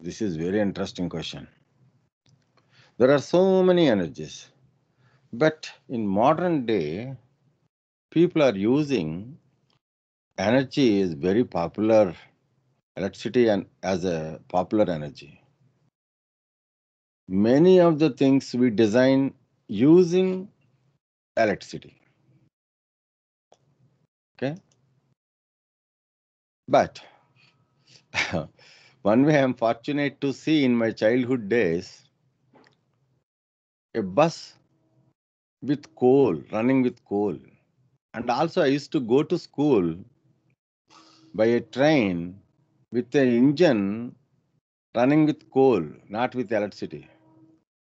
This is very interesting question. There are so many energies, but in modern day, people are using energy is very popular, electricity and as a popular energy. Many of the things we design using electricity. Okay, but One way I'm fortunate to see in my childhood days a bus with coal, running with coal. And also, I used to go to school by a train with an engine running with coal, not with electricity.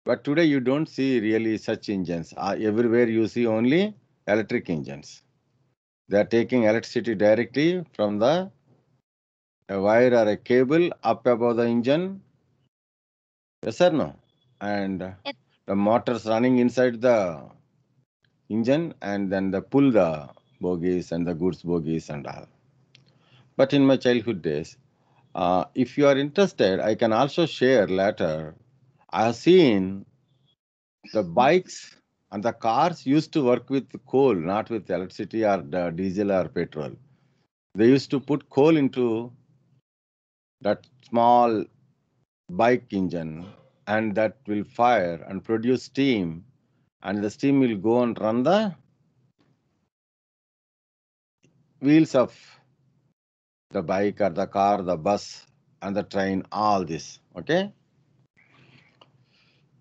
But today you don't see really such engines. Uh, everywhere you see only electric engines. They are taking electricity directly from the a wire or a cable up above the engine? Yes or no? And yes. the motors running inside the engine and then the pull the bogies and the goods bogies and all. But in my childhood days, uh, if you are interested, I can also share later. I have seen the bikes and the cars used to work with coal, not with electricity or diesel or petrol. They used to put coal into that small bike engine and that will fire and produce steam and the steam will go and run the wheels of the bike or the car, the bus and the train, all this, okay?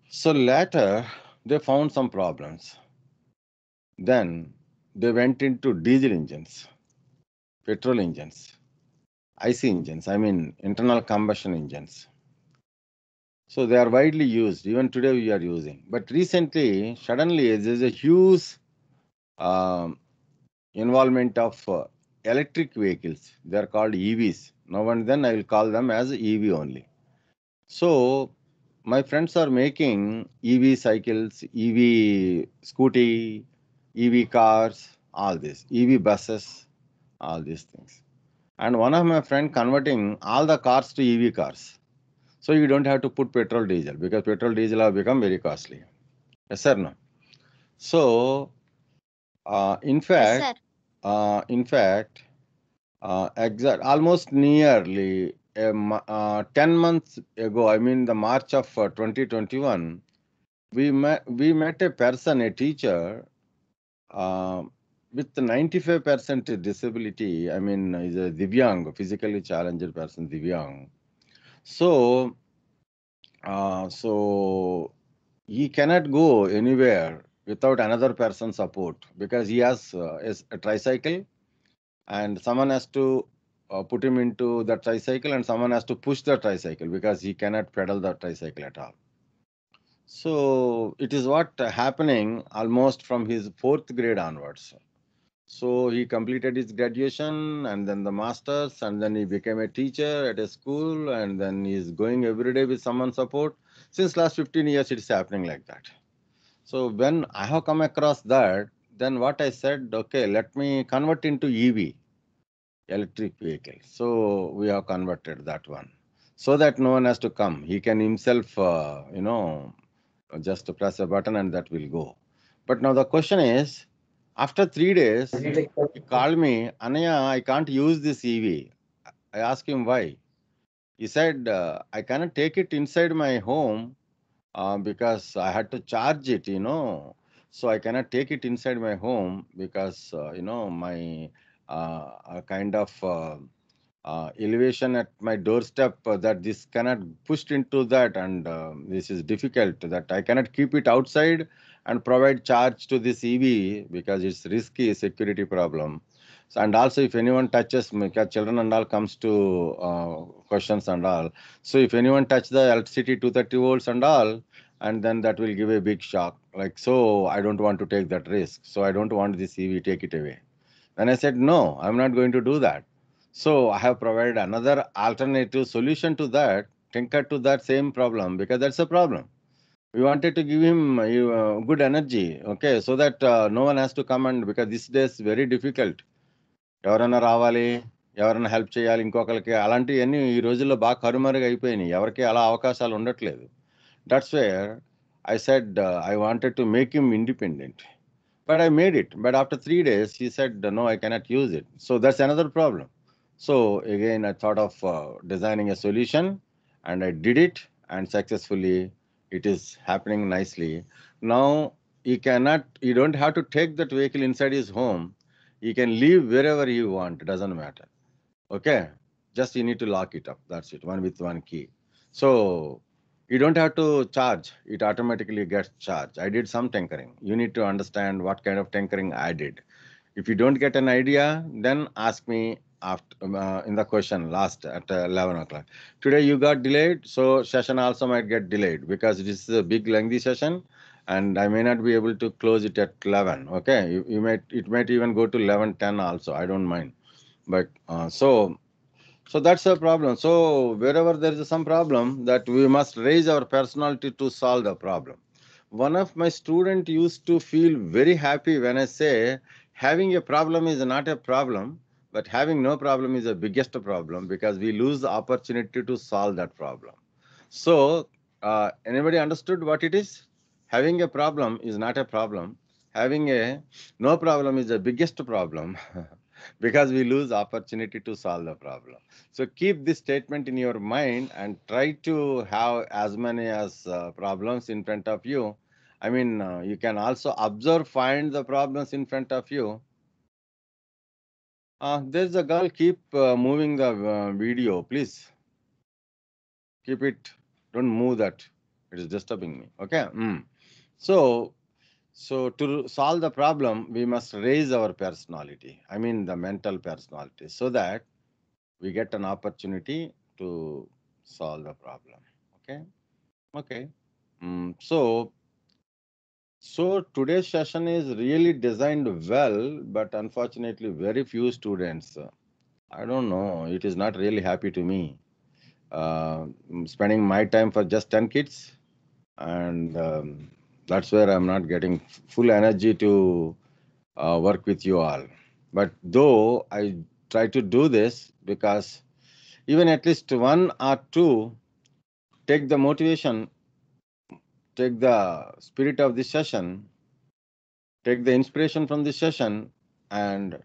So later, they found some problems. Then they went into diesel engines, petrol engines. IC engines, I mean internal combustion engines. So they are widely used, even today we are using. But recently, suddenly, there is a huge um, involvement of uh, electric vehicles. They are called EVs. Now and then I will call them as EV only. So my friends are making EV cycles, EV scooty, EV cars, all this, EV buses, all these things and one of my friend converting all the cars to EV cars. So you don't have to put petrol diesel because petrol diesel have become very costly. Yes sir, no? So uh, in fact, yes, uh, in fact, uh, exact almost nearly a, uh, 10 months ago, I mean the March of uh, 2021, we met we met a person, a teacher uh, with 95% disability, I mean, is a Divyang, physically challenged person, Divyang. So, uh, so he cannot go anywhere without another person's support because he has uh, a tricycle and someone has to uh, put him into the tricycle and someone has to push the tricycle because he cannot pedal the tricycle at all. So it is what happening almost from his fourth grade onwards. So he completed his graduation and then the master's, and then he became a teacher at a school, and then he's going every day with someone support. Since last 15 years, it's happening like that. So when I have come across that, then what I said, okay, let me convert into EV, electric vehicle. So we have converted that one so that no one has to come. He can himself, uh, you know, just to press a button and that will go. But now the question is, after three days, he called me, Anaya, I can't use this EV. I asked him why. He said, uh, I cannot take it inside my home uh, because I had to charge it, you know. So I cannot take it inside my home because, uh, you know, my uh, kind of uh, uh, elevation at my doorstep that this cannot pushed into that and this is difficult that I cannot keep it outside and provide charge to this EV because it's risky security problem. So, and also if anyone touches because children and all comes to uh, questions and all. So if anyone touch the electricity 230 volts and all, and then that will give a big shock. Like so, I don't want to take that risk. So I don't want this EV. Take it away. Then I said no, I'm not going to do that. So I have provided another alternative solution to that, tinker to that same problem because that's a problem we wanted to give him uh, good energy okay so that uh, no one has to come and because these days very difficult ఎవరైనా రావాలి ఎవరైనా help చేయాలి ఇంకొకరికి అలాంటివన్నీ ఈ రోజుల్లో బాగా కరుమరుగా అయిపోయినాయి ఎవరికి అలా అవకాశాలు ఉండట్లేదు that's where I said I wanted to make him independent but I made it but after three days he said no I cannot use it so that's another problem so again I thought of designing a solution and I did it and successfully it is happening nicely now he cannot you don't have to take that vehicle inside his home you can leave wherever you want it doesn't matter okay just you need to lock it up that's it one with one key so you don't have to charge it automatically gets charged i did some tinkering you need to understand what kind of tinkering i did if you don't get an idea then ask me after um, uh, in the question last at 11 o'clock today you got delayed so session also might get delayed because this is a big lengthy session and i may not be able to close it at 11 okay you, you might it might even go to 11 10 also i don't mind but uh, so so that's a problem so wherever there is some problem that we must raise our personality to solve the problem one of my student used to feel very happy when i say having a problem is not a problem but having no problem is the biggest problem because we lose the opportunity to solve that problem. So, uh, anybody understood what it is? Having a problem is not a problem. Having a no problem is the biggest problem because we lose opportunity to solve the problem. So keep this statement in your mind and try to have as many as uh, problems in front of you. I mean, uh, you can also observe, find the problems in front of you uh, there's a girl. Keep uh, moving the uh, video, please. Keep it. Don't move that. It is disturbing me. Okay. Mm. So, so to solve the problem, we must raise our personality. I mean the mental personality, so that we get an opportunity to solve the problem. Okay. Okay. Mm. So so today's session is really designed well, but unfortunately very few students. Uh, I don't know, it is not really happy to me. Uh, spending my time for just 10 kids and um, that's where I'm not getting full energy to uh, work with you all. But though I try to do this because even at least one or two take the motivation take the spirit of this session, take the inspiration from this session, and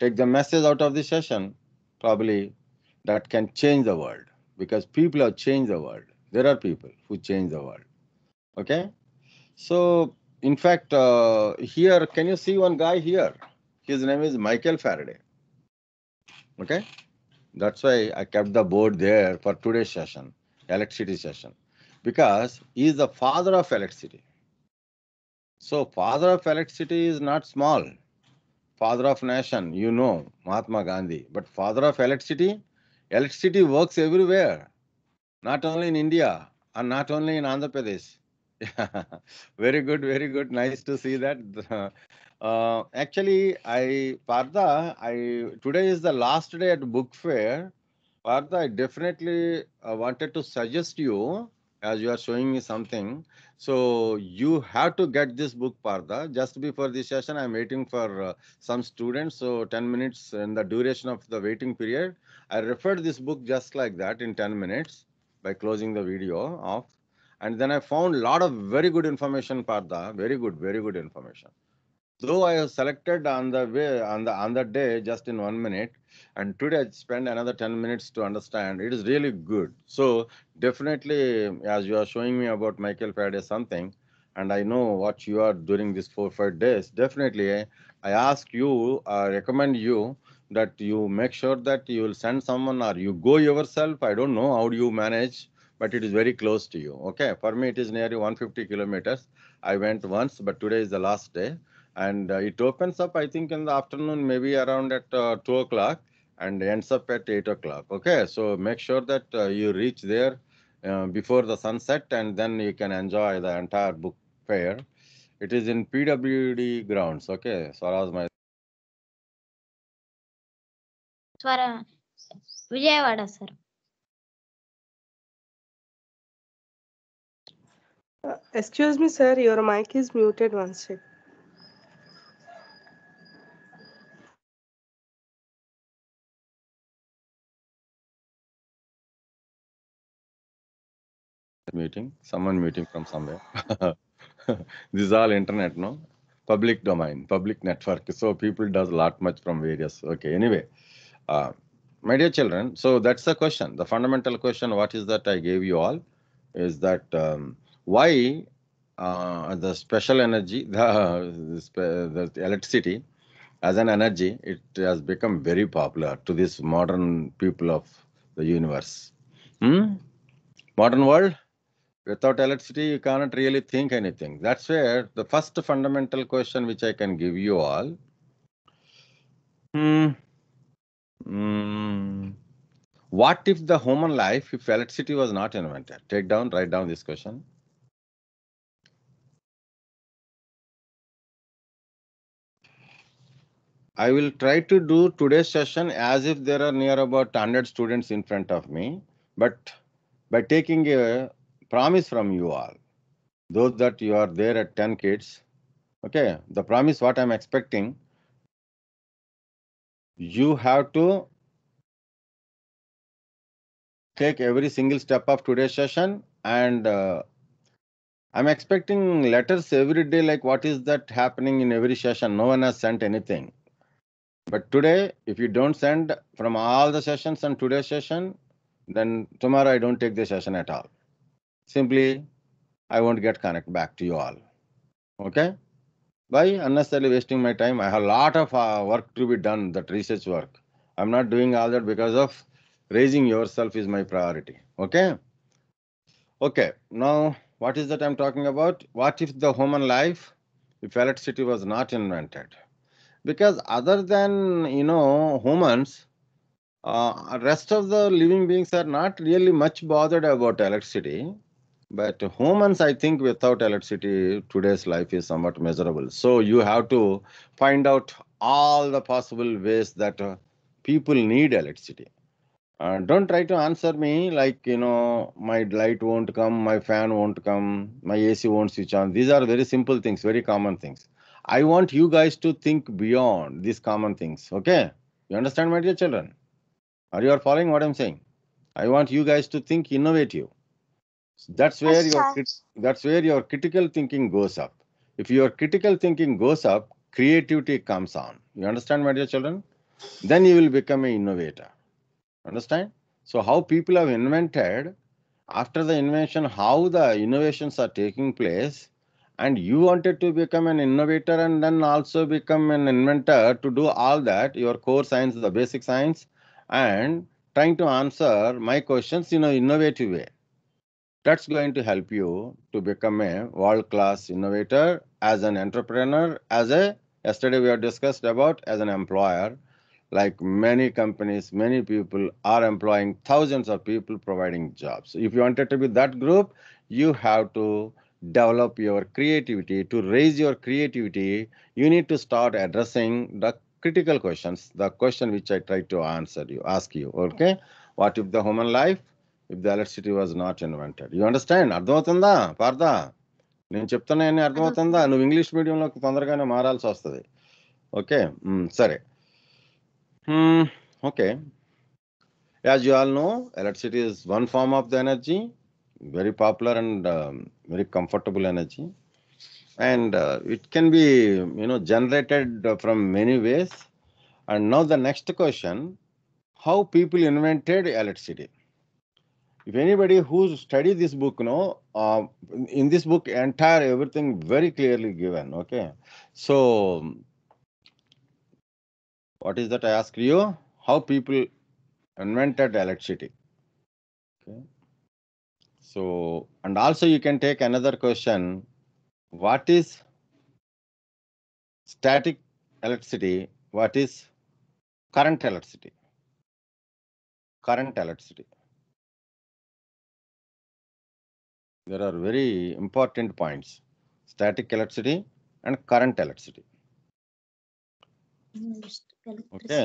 take the message out of this session, probably that can change the world because people have changed the world. There are people who change the world. Okay? So, in fact, uh, here, can you see one guy here? His name is Michael Faraday. Okay? That's why I kept the board there for today's session, electricity session because he is the father of electricity. So father of electricity is not small. Father of nation, you know, Mahatma Gandhi. But father of electricity, electricity works everywhere, not only in India and not only in Andhra Pradesh. very good, very good. Nice to see that. Uh, actually, I Partha, I today is the last day at book fair. Partha, I definitely uh, wanted to suggest you as you are showing me something. So you have to get this book, Partha. Just before this session, I'm waiting for uh, some students. So 10 minutes in the duration of the waiting period. I referred this book just like that in 10 minutes by closing the video off. And then I found a lot of very good information, Partha. Very good, very good information. Though I have selected on the way on the on the day just in one minute, and today I spent another 10 minutes to understand. It is really good. So definitely, as you are showing me about Michael Faraday something, and I know what you are during these four five days. Definitely, I ask you, I recommend you that you make sure that you will send someone or you go yourself. I don't know how you manage, but it is very close to you. Okay, for me it is nearly 150 kilometers. I went once, but today is the last day and uh, it opens up i think in the afternoon maybe around at uh, 2 o'clock and ends up at 8 o'clock okay so make sure that uh, you reach there before the sunset and then you can enjoy the entire book fair it is in pwd grounds okay swaraj my Swara Vijayawada Sir. Excuse me, Sir, your mic is muted. Once. meeting, someone meeting from somewhere. this is all internet, no? Public domain, public network. So people does lot much from various. Okay, anyway. Uh, my dear children, so that's the question. The fundamental question, what is that I gave you all, is that um, why uh, the special energy, the, the, the electricity, as an energy, it has become very popular to this modern people of the universe. Hmm? Modern world, without electricity, you cannot really think anything. That's where the first fundamental question which I can give you all. Hmm. Mm. What if the human life, if electricity was not invented? Take down, write down this question. I will try to do today's session as if there are near about 100 students in front of me. But by taking a promise from you all, those that you are there at 10 kids, okay, the promise what I'm expecting, you have to take every single step of today's session and uh, I'm expecting letters every day, like what is that happening in every session? No one has sent anything. But today, if you don't send from all the sessions and today's session, then tomorrow I don't take the session at all simply I won't get connect back to you all. Okay? By unnecessarily wasting my time, I have a lot of uh, work to be done, that research work. I'm not doing all that because of raising yourself is my priority. Okay? Okay, now what is that I'm talking about? What if the human life, if electricity was not invented? Because other than, you know, humans, uh, rest of the living beings are not really much bothered about electricity but humans, I think without electricity, today's life is somewhat miserable. So you have to find out all the possible ways that uh, people need electricity. Uh, don't try to answer me like, you know, my light won't come, my fan won't come, my AC won't switch on. These are very simple things, very common things. I want you guys to think beyond these common things. Okay? You understand, my dear children? Are you are following what I'm saying? I want you guys to think innovative that's where your that's where your critical thinking goes up. If your critical thinking goes up, creativity comes on. You understand, my dear children? Then you will become an innovator. Understand? So how people have invented, after the invention, how the innovations are taking place, and you wanted to become an innovator and then also become an inventor to do all that, your core science, the basic science, and trying to answer my questions in an innovative way. That's going to help you to become a world-class innovator as an entrepreneur, as a, yesterday we have discussed about as an employer, like many companies, many people are employing thousands of people providing jobs. If you wanted to be that group, you have to develop your creativity. To raise your creativity, you need to start addressing the critical questions, the question which I try to answer you, ask you, okay? What if the human life? If the electricity was not invented you understand అర్థమవుతుందా పార్థ నేను చెప్తున్నా చెప్తున్నాయని అర్థమవుతుందా నువ్వు English మీడియంలోకి తొందరగానే మారాల్సి వస్తుంది okay సరే okay as you all know electricity is one form of the energy very popular and very comfortable energy and it can be you know generated from many ways and now the next question how people invented electricity if anybody who's studied this book know uh, in this book entire everything very clearly given okay so what is that i asked you how people invented electricity okay so and also you can take another question what is static electricity what is current electricity current electricity there are very important points static electricity and current electricity okay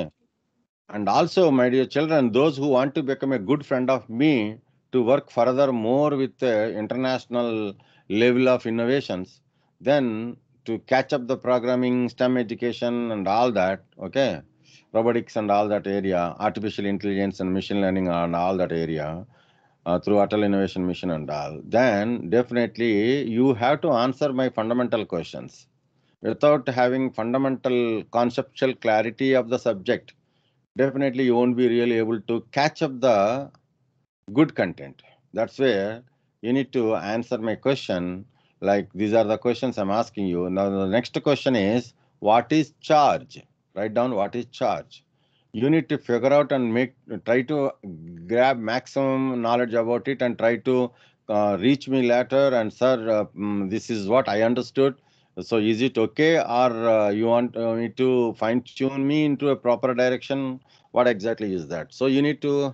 and also my dear children those who want to become a good friend of me to work further more with the international level of innovations then to catch up the programming stem education and all that okay robotics and all that area artificial intelligence and machine learning and all that area uh, through Atal Innovation Mission and all, then definitely you have to answer my fundamental questions. Without having fundamental conceptual clarity of the subject, definitely you won't be really able to catch up the good content. That's where you need to answer my question. Like these are the questions I'm asking you. Now the next question is, what is charge? Write down what is charge you need to figure out and make try to grab maximum knowledge about it and try to uh, reach me later and sir uh, mm, this is what i understood so is it okay or uh, you want uh, me to fine tune me into a proper direction what exactly is that so you need to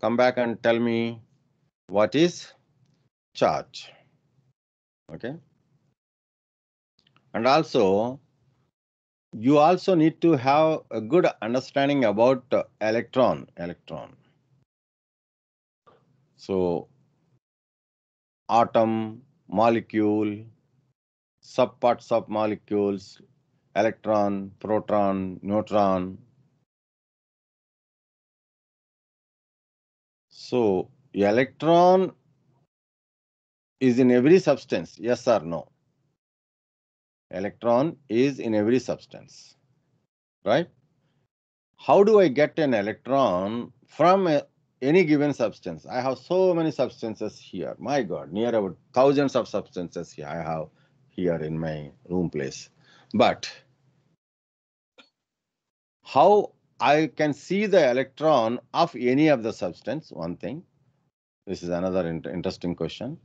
come back and tell me what is charge okay and also you also need to have a good understanding about uh, electron electron so atom molecule subparts of molecules electron proton neutron so electron is in every substance yes or no Electron is in every substance, right? How do I get an electron from a, any given substance? I have so many substances here. My God, near about thousands of substances here I have here in my room place. But how I can see the electron of any of the substance, one thing. This is another interesting question.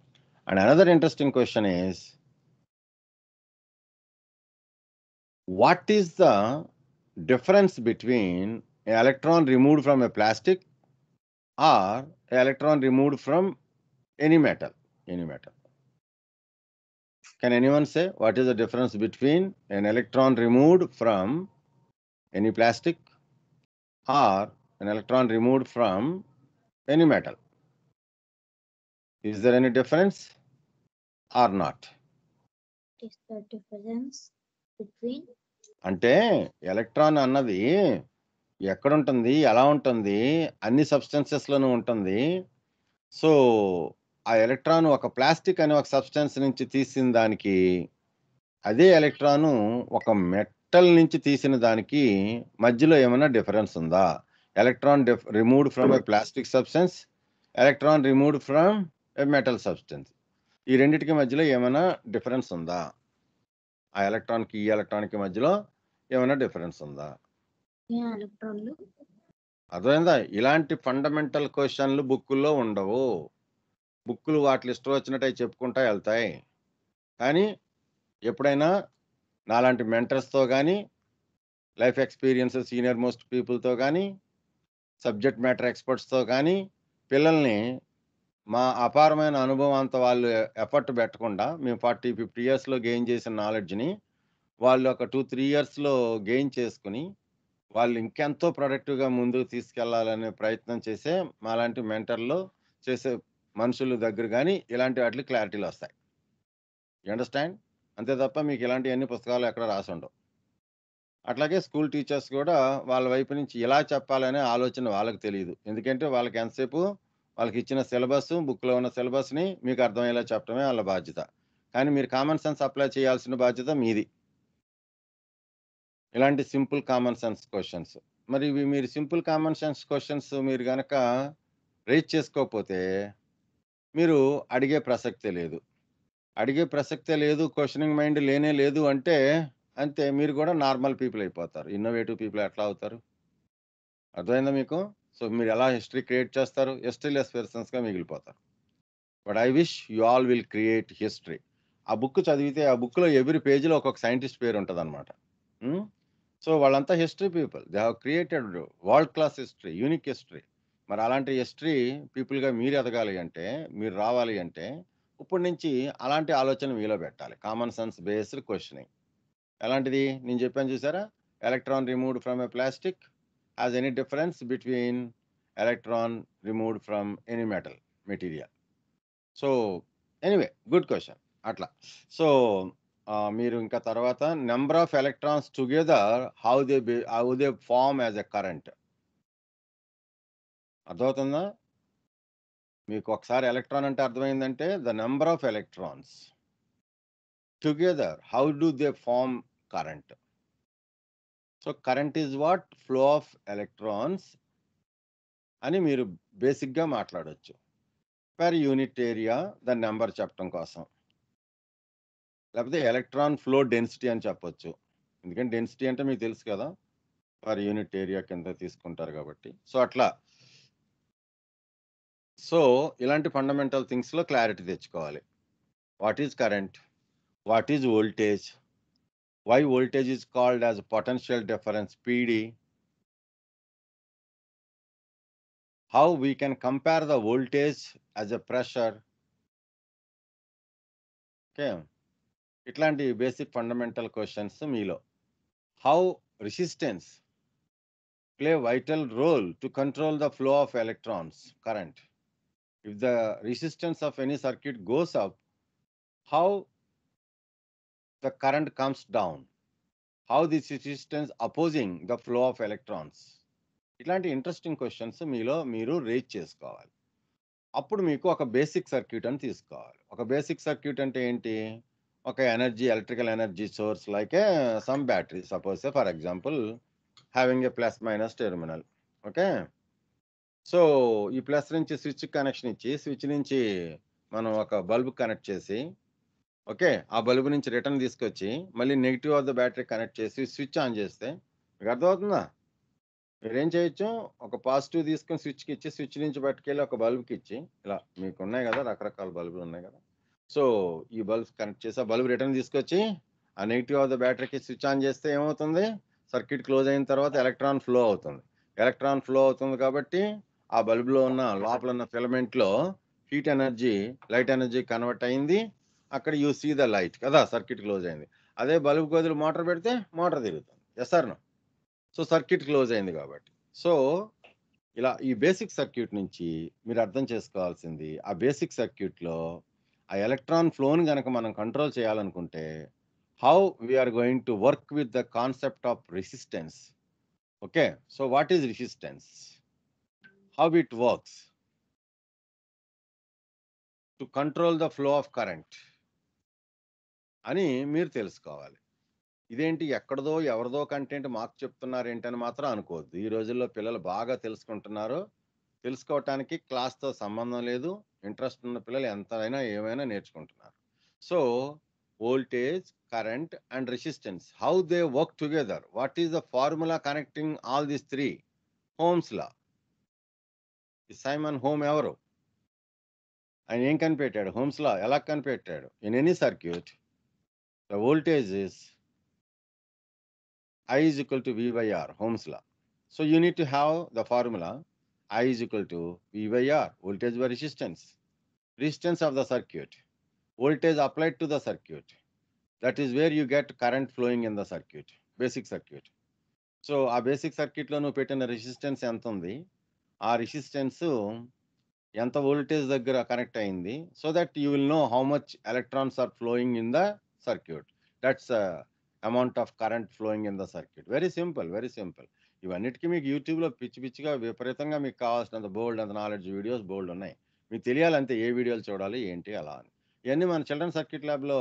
And another interesting question is what is the difference between an electron removed from a plastic or an electron removed from any metal any metal can anyone say what is the difference between an electron removed from any plastic or an electron removed from any metal is there any difference or not is there difference between అంటే electron అన్నది ఎక్కడ ఉంటుంది ఎలా ఉంటుంది అన్ని సబ్స్టెన్సెస్లోనూ ఉంటుంది so ఆ electron ఒక ప్లాస్టిక్ అనే ఒక సబ్స్టెన్స్ నుంచి తీసిన దానికి అదే ఎలక్ట్రాను ఒక మెటల్ నుంచి తీసిన దానికి మధ్యలో ఏమైనా డిఫరెన్స్ ఉందా ఎలక్ట్రాన్ డిఫ్ removed from a plastic substance electron removed from a metal substance ఈ రెండింటికి మధ్యలో ఏమైనా డిఫరెన్స్ ఉందా ఆ ఎలక్ట్రాన్కి ఈ ఎలక్ట్రాన్కి మధ్యలో ఏమైనా డిఫరెన్స్ ఉందా అదేందా ఇలాంటి ఫండమెంటల్ క్వశ్చన్లు బుక్కుల్లో ఉండవు బుక్కులు వాటి ఇష్టం వచ్చినట్టు చెప్పుకుంటా వెళ్తాయి కానీ ఎప్పుడైనా నాలాంటి మెంటర్స్తో కానీ లైఫ్ ఎక్స్పీరియన్స్ సీనియర్ మోస్ట్ పీపుల్తో కానీ సబ్జెక్ట్ మ్యాటర్ ఎక్స్పర్ట్స్తో కానీ పిల్లల్ని మా అపారమైన అనుభవం అంత వాళ్ళు ఎఫర్ట్ పెట్టకుండా మేము ఫార్టీ ఫిఫ్టీ ఇయర్స్లో గెయిన్ చేసిన నాలెడ్జ్ని వాళ్ళు ఒక టూ త్రీ ఇయర్స్లో గెయిన్ చేసుకుని వాళ్ళు ఇంకెంతో ప్రొడక్టివ్గా ముందుకు తీసుకెళ్లాలనే ప్రయత్నం చేసే మాలాంటి మెంటర్లు చేసే మనుషుల దగ్గర కానీ ఇలాంటి వాటికి క్లారిటీలు వస్తాయి అండర్స్టాండ్ అంతే తప్ప మీకు ఇలాంటివన్నీ పుస్తకాలు ఎక్కడ రాసి ఉండవు అట్లాగే స్కూల్ టీచర్స్ కూడా వాళ్ళ వైపు నుంచి ఇలా చెప్పాలనే ఆలోచన వాళ్ళకి తెలియదు ఎందుకంటే వాళ్ళకి ఎంతసేపు వాళ్ళకి ఇచ్చిన సిలబస్ బుక్లో ఉన్న సిలబస్ని మీకు అర్థమయ్యేలా చెప్పడమే వాళ్ళ బాధ్యత కానీ మీరు కామన్ సెన్స్ అప్లై చేయాల్సిన బాధ్యత మీది ఇలాంటి సింపుల్ కామన్ సెన్స్ క్వశ్చన్స్ మరి ఇవి మీరు సింపుల్ కామన్ సెన్స్ క్వశ్చన్స్ మీరు కనుక రీచ్ చేసుకోకపోతే మీరు అడిగే ప్రసక్తే లేదు అడిగే ప్రసక్తే లేదు క్వశ్చనింగ్ మైండ్ లేనే లేదు అంటే అంతే మీరు కూడా నార్మల్ పీపుల్ అయిపోతారు ఇన్నోవేటివ్ పీపుల్ ఎట్లా అవుతారు అర్థమైందా మీకు సో మీరు ఎలా హిస్టరీ క్రియేట్ చేస్తారు లెస్ పర్సన్స్గా మిగిలిపోతారు but I wish you all will create history ఆ బుక్ చదివితే ఆ బుక్లో ఎవ్రీ పేజీలో ఒక్కొక్క సైంటిస్ట్ పేరు ఉంటుంది అనమాట సో వాళ్ళంతా history people they have created world class history unique history మరి అలాంటి హిస్టరీ పీపుల్గా మీరు ఎదగాలి అంటే మీరు రావాలి అంటే ఇప్పటి నుంచి అలాంటి ఆలోచన మీలో పెట్టాలి కామన్ సెన్స్ బేస్డ్ క్వశ్చనింగ్ ఎలాంటిది నేను చెప్పాను చూసారా electron removed from a plastic has any difference between electron removed from any metal material so anyway good question అట్లా సో మీరు ఇంకా తర్వాత number of electrons together how they how they form as a current అర్థమవుతుందా మీకు ఒకసారి electron అంటే అర్థమైందంటే the number of electrons together how do they form current so current is what flow of electrons అని మీరు బేసిక్గా మాట్లాడవచ్చు per unit area the number చెప్పడం కోసం లేకపోతే ఎలక్ట్రాన్ ఫ్లో డెన్సిటీ అని చెప్పొచ్చు ఎందుకంటే డెన్సిటీ అంటే మీకు తెలుసు కదా పర్ యూనిట్ ఏరియా కింద తీసుకుంటారు కాబట్టి సో అట్లా సో ఇలాంటి ఫండమెంటల్ థింగ్స్లో క్లారిటీ తెచ్చుకోవాలి what is current what is voltage why voltage is called as potential difference PD how we can compare the voltage as a pressure okay ఇట్లాంటి basic fundamental questions మీలో how resistance play vital role to control the flow of electrons current if the resistance of any circuit goes up how the current comes down how this resistance opposing the flow of electrons ఇట్లాంటి interesting questions మీలో మీరు raise చేసుకోవాలి అప్పుడు మీకు ఒక basic circuit అని తీసుకోవాలి ఒక బేసిక్ సర్క్యూట్ అంటే ఏంటి ఒక energy electrical energy source like some battery suppose for example having a plus minus terminal okay so ఈ ప్లస్ నుంచి స్విచ్ కనెక్షన్ ఇచ్చి స్విచ్ నుంచి మనం ఒక బల్బ్ కనెక్ట్ చేసి ఓకే ఆ బల్బ్ నుంచి రిటర్న్ తీసుకొచ్చి మళ్ళీ negative of the battery connect చేసి స్విచ్ ఆన్ చేస్తే మీకు అర్థమవుతుందా మీరేం చేయొచ్చు ఒక పాజిటివ్ తీసుకొని స్విచ్కి ఇచ్చి స్విచ్ నుంచి పట్టుకెళ్ళి ఒక బల్బ్కి ఇచ్చి ఇలా మీకు ఉన్నాయి కదా రకరకాల బల్బులు ఉన్నాయి కదా సో ఈ బల్బ్ కనెక్ట్ చేసా బల్బ్ రిటర్న్ తీసుకొచ్చి ఆ నెగిటివ్ ఆఫ్ ద బ్యాటరీకి స్విచ్ ఆన్ చేస్తే ఏమవుతుంది సర్క్యూట్ క్లోజ్ అయిన తర్వాత ఎలక్ట్రాన్ ఫ్లో అవుతుంది ఎలక్ట్రాన్ ఫ్లో అవుతుంది కాబట్టి ఆ బల్బ్లో ఉన్న లోపల ఉన్న ఫిలమెంట్లో heat energy light energy convert అయింది అక్కడ యూ సీ ద లైట్ కదా సర్క్యూట్ క్లోజ్ అయింది అదే బల్బ్ గదులు మోటార్ పెడితే మోటార్ తిరుగుతుంది ఎస్ సో సర్క్యూట్ క్లోజ్ అయింది కాబట్టి సో ఇలా ఈ బేసిక్ సర్క్యూట్ నుంచి మీరు అర్థం చేసుకోవాల్సింది ఆ బేసిక్ సర్క్యూట్లో ఆ ఎలక్ట్రాన్ ఫ్లోని కనుక మనం కంట్రోల్ చేయాలనుకుంటే how we are going to work with the concept of resistance okay so what is resistance how it works to control the flow of current అని మీరు తెలుసుకోవాలి ఇదేంటి ఎక్కడదో ఎవరిదో కంటెంట్ మాకు చెప్తున్నారు ఏంటని మాత్రం అనుకోవద్దు ఈ రోజుల్లో పిల్లలు బాగా తెలుసుకుంటున్నారు తెలుసుకోవటానికి క్లాస్తో సంబంధం లేదు ఇంట్రెస్ట్ ఉన్న పిల్లలు ఎంతైనా ఏమైనా నేర్చుకుంటున్నారు so voltage current and resistance how they work together what is the formula connecting all this three Ohm's law Simon Ohm ఎవరు ఆయన ఏం కనిపెట్టాడు హోమ్స్ లా ఎలా కనిపెట్టాడు in any circuit the voltage is I is equal to V by R Ohm's law so you need to have the formula I is equal to V by R, voltage by resistance, resistance of the circuit, voltage applied to the circuit. That is where you get current flowing in the circuit, basic circuit. So, a basic circuit lo petana resistance yantundi, a resistance yanta voltage daggara connect ayindi, so that you will know how much electrons are flowing in the circuit. That's the amount of current flowing in the circuit. Very simple, very simple. ఇవన్నిటికీ మీకు యూట్యూబ్లో పిచ్చి పిచ్చిగా విపరీతంగా మీకు కావాల్సినంత బోల్డ్ అంత knowledge videos బోల్డ్ ఉన్నాయి మీకు తెలియాలంటే ఏ వీడియోలు చూడాలి ఏంటి అలా అని ఇవన్నీ మన చిల్డ్రన్ సర్క్యూట్ ల్యాబ్లో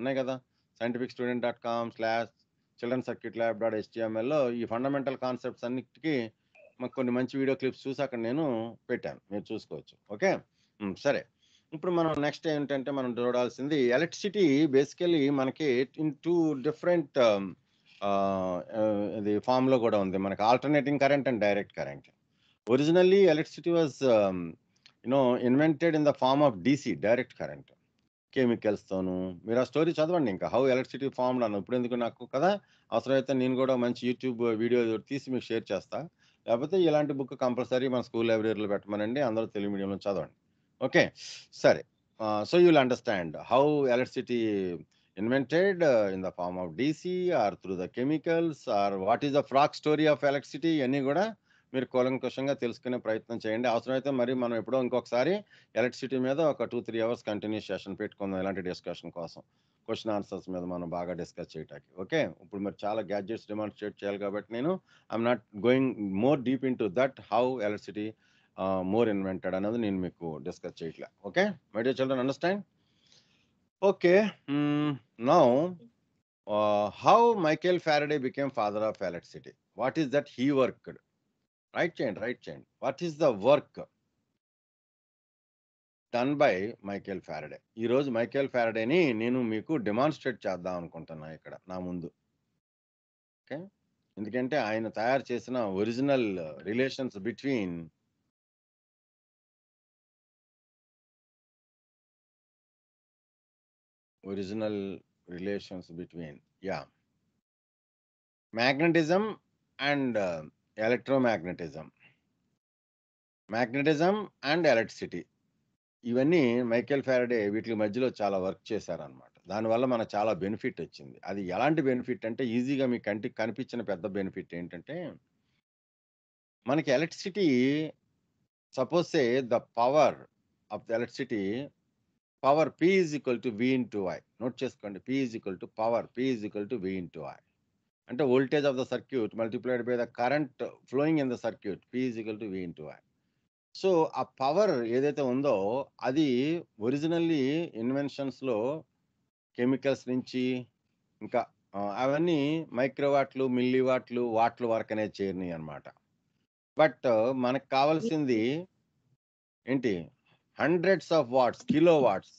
ఉన్నాయి కదా scientific student dot com slash children circuit lab dot హెచ్టిఎంఎల్లో ఈ ఫండమెంటల్ కాన్సెప్ట్స్ అన్నిటికీ మాకు కొన్ని మంచి వీడియో క్లిప్స్ చూసి అక్కడ నేను పెట్టాను మీరు చూసుకోవచ్చు ఓకే సరే ఇప్పుడు మనం నెక్స్ట్ ఏంటంటే మనం చూడాల్సింది ఎలక్ట్రిసిటీ బేసికలీ మనకి ఇన్ టూ డిఫరెంట్ ఇది ఫార్మ్‌లో కూడా ఉంది. మనకి alternating current and direct current. Originally electricity was you know invented in the form of DC direct current. Chemicals తోను. మీరు ఆ స్టోరీ చదవండి ఇంకా. హౌ ఎలక్ట్రిసిటీ ఫార్మ్డ్ ఇప్పుడు ఎందుకు నాకు కదా! అవసరమైతే నేను కూడా మంచి యూట్యూబ్ వీడియో తీసి మీకు షేర్ చేస్తా. లేకపోతే ఇలాంటి బుక్ కంపల్సరీ మన స్కూల్ లైబ్రరీలో పెట్టమనండి. అందరూ తెలుగు మీడియంలో చదవండి. ఓకే. సరే. So, you will understand how electricity invented in the the form of or through the chemicals or what is the frog story of electricity electricity ఇవన్నీ కూడా మీరు కూలంకుషంగా తెలుసుకునే ప్రయత్నం చేయండి అవసరమైతే మరి మనం ఎప్పుడో ఇంకొకసారి ఎలక్ట్రిసిటీ మీద ఒక two three hours continue session పెట్టుకుందాం ఇలాంటి డిస్కషన్ కోసం క్వశ్చన్ ఆన్సర్స్ మీద మనం బాగా డిస్కస్ చేయటానికి ఓకే ఇప్పుడు మరి చాలా గ్యాడ్జెట్స్ డిమాన్స్ట్రేట్ చేయాలి కాబట్టి నేను I'm not going more deep in to that how electricity more invented అనేది నేను మీకు డిస్కస్ చేయట్లే okay my dear children understand okay now how Michael Faraday became father of electricity what is that he worked write చేయండి write చేయండి what is the work done by Michael Faraday ఈరోజు Michael ఫారడేని నేను మీకు demonstrate చేద్దాం అనుకుంటున్నా ఇక్కడ నా ముందు ఓకే ఎందుకంటే ఆయన తయారు చేసిన original relations between original relations between యా magnetism and uh, electromagnetism magnetism and electricity ఇవన్నీ మైకేల్ ఫ్యారడే వీటి మధ్యలో చాలా వర్క్ చేశారనమాట దానివల్ల మనకు చాలా బెనిఫిట్ వచ్చింది అది ఎలాంటి బెనిఫిట్ అంటే ఈజీగా మీ కంటికి కనిపించిన పెద్ద బెనిఫిట్ ఏంటంటే మనకి electricity suppose the power of the electricity power P is equal to V into I note చేసుకోండి P is equal to power P is equal to V into I అంటే voltage of the circuit multiplied by the current flowing in the circuit P is equal to V into I so ఆ power ఏదైతే ఉందో అది originally ఇన్వెన్షన్స్లో chemicals నుంచి ఇంకా అవన్నీ మైక్రోవాట్లు మిల్లీవాట్లు వాట్లు వరకు అనేది చేరినాయి అనమాట బట్ మనకు కావాల్సింది ఏంటి hundreds of watts kilo watts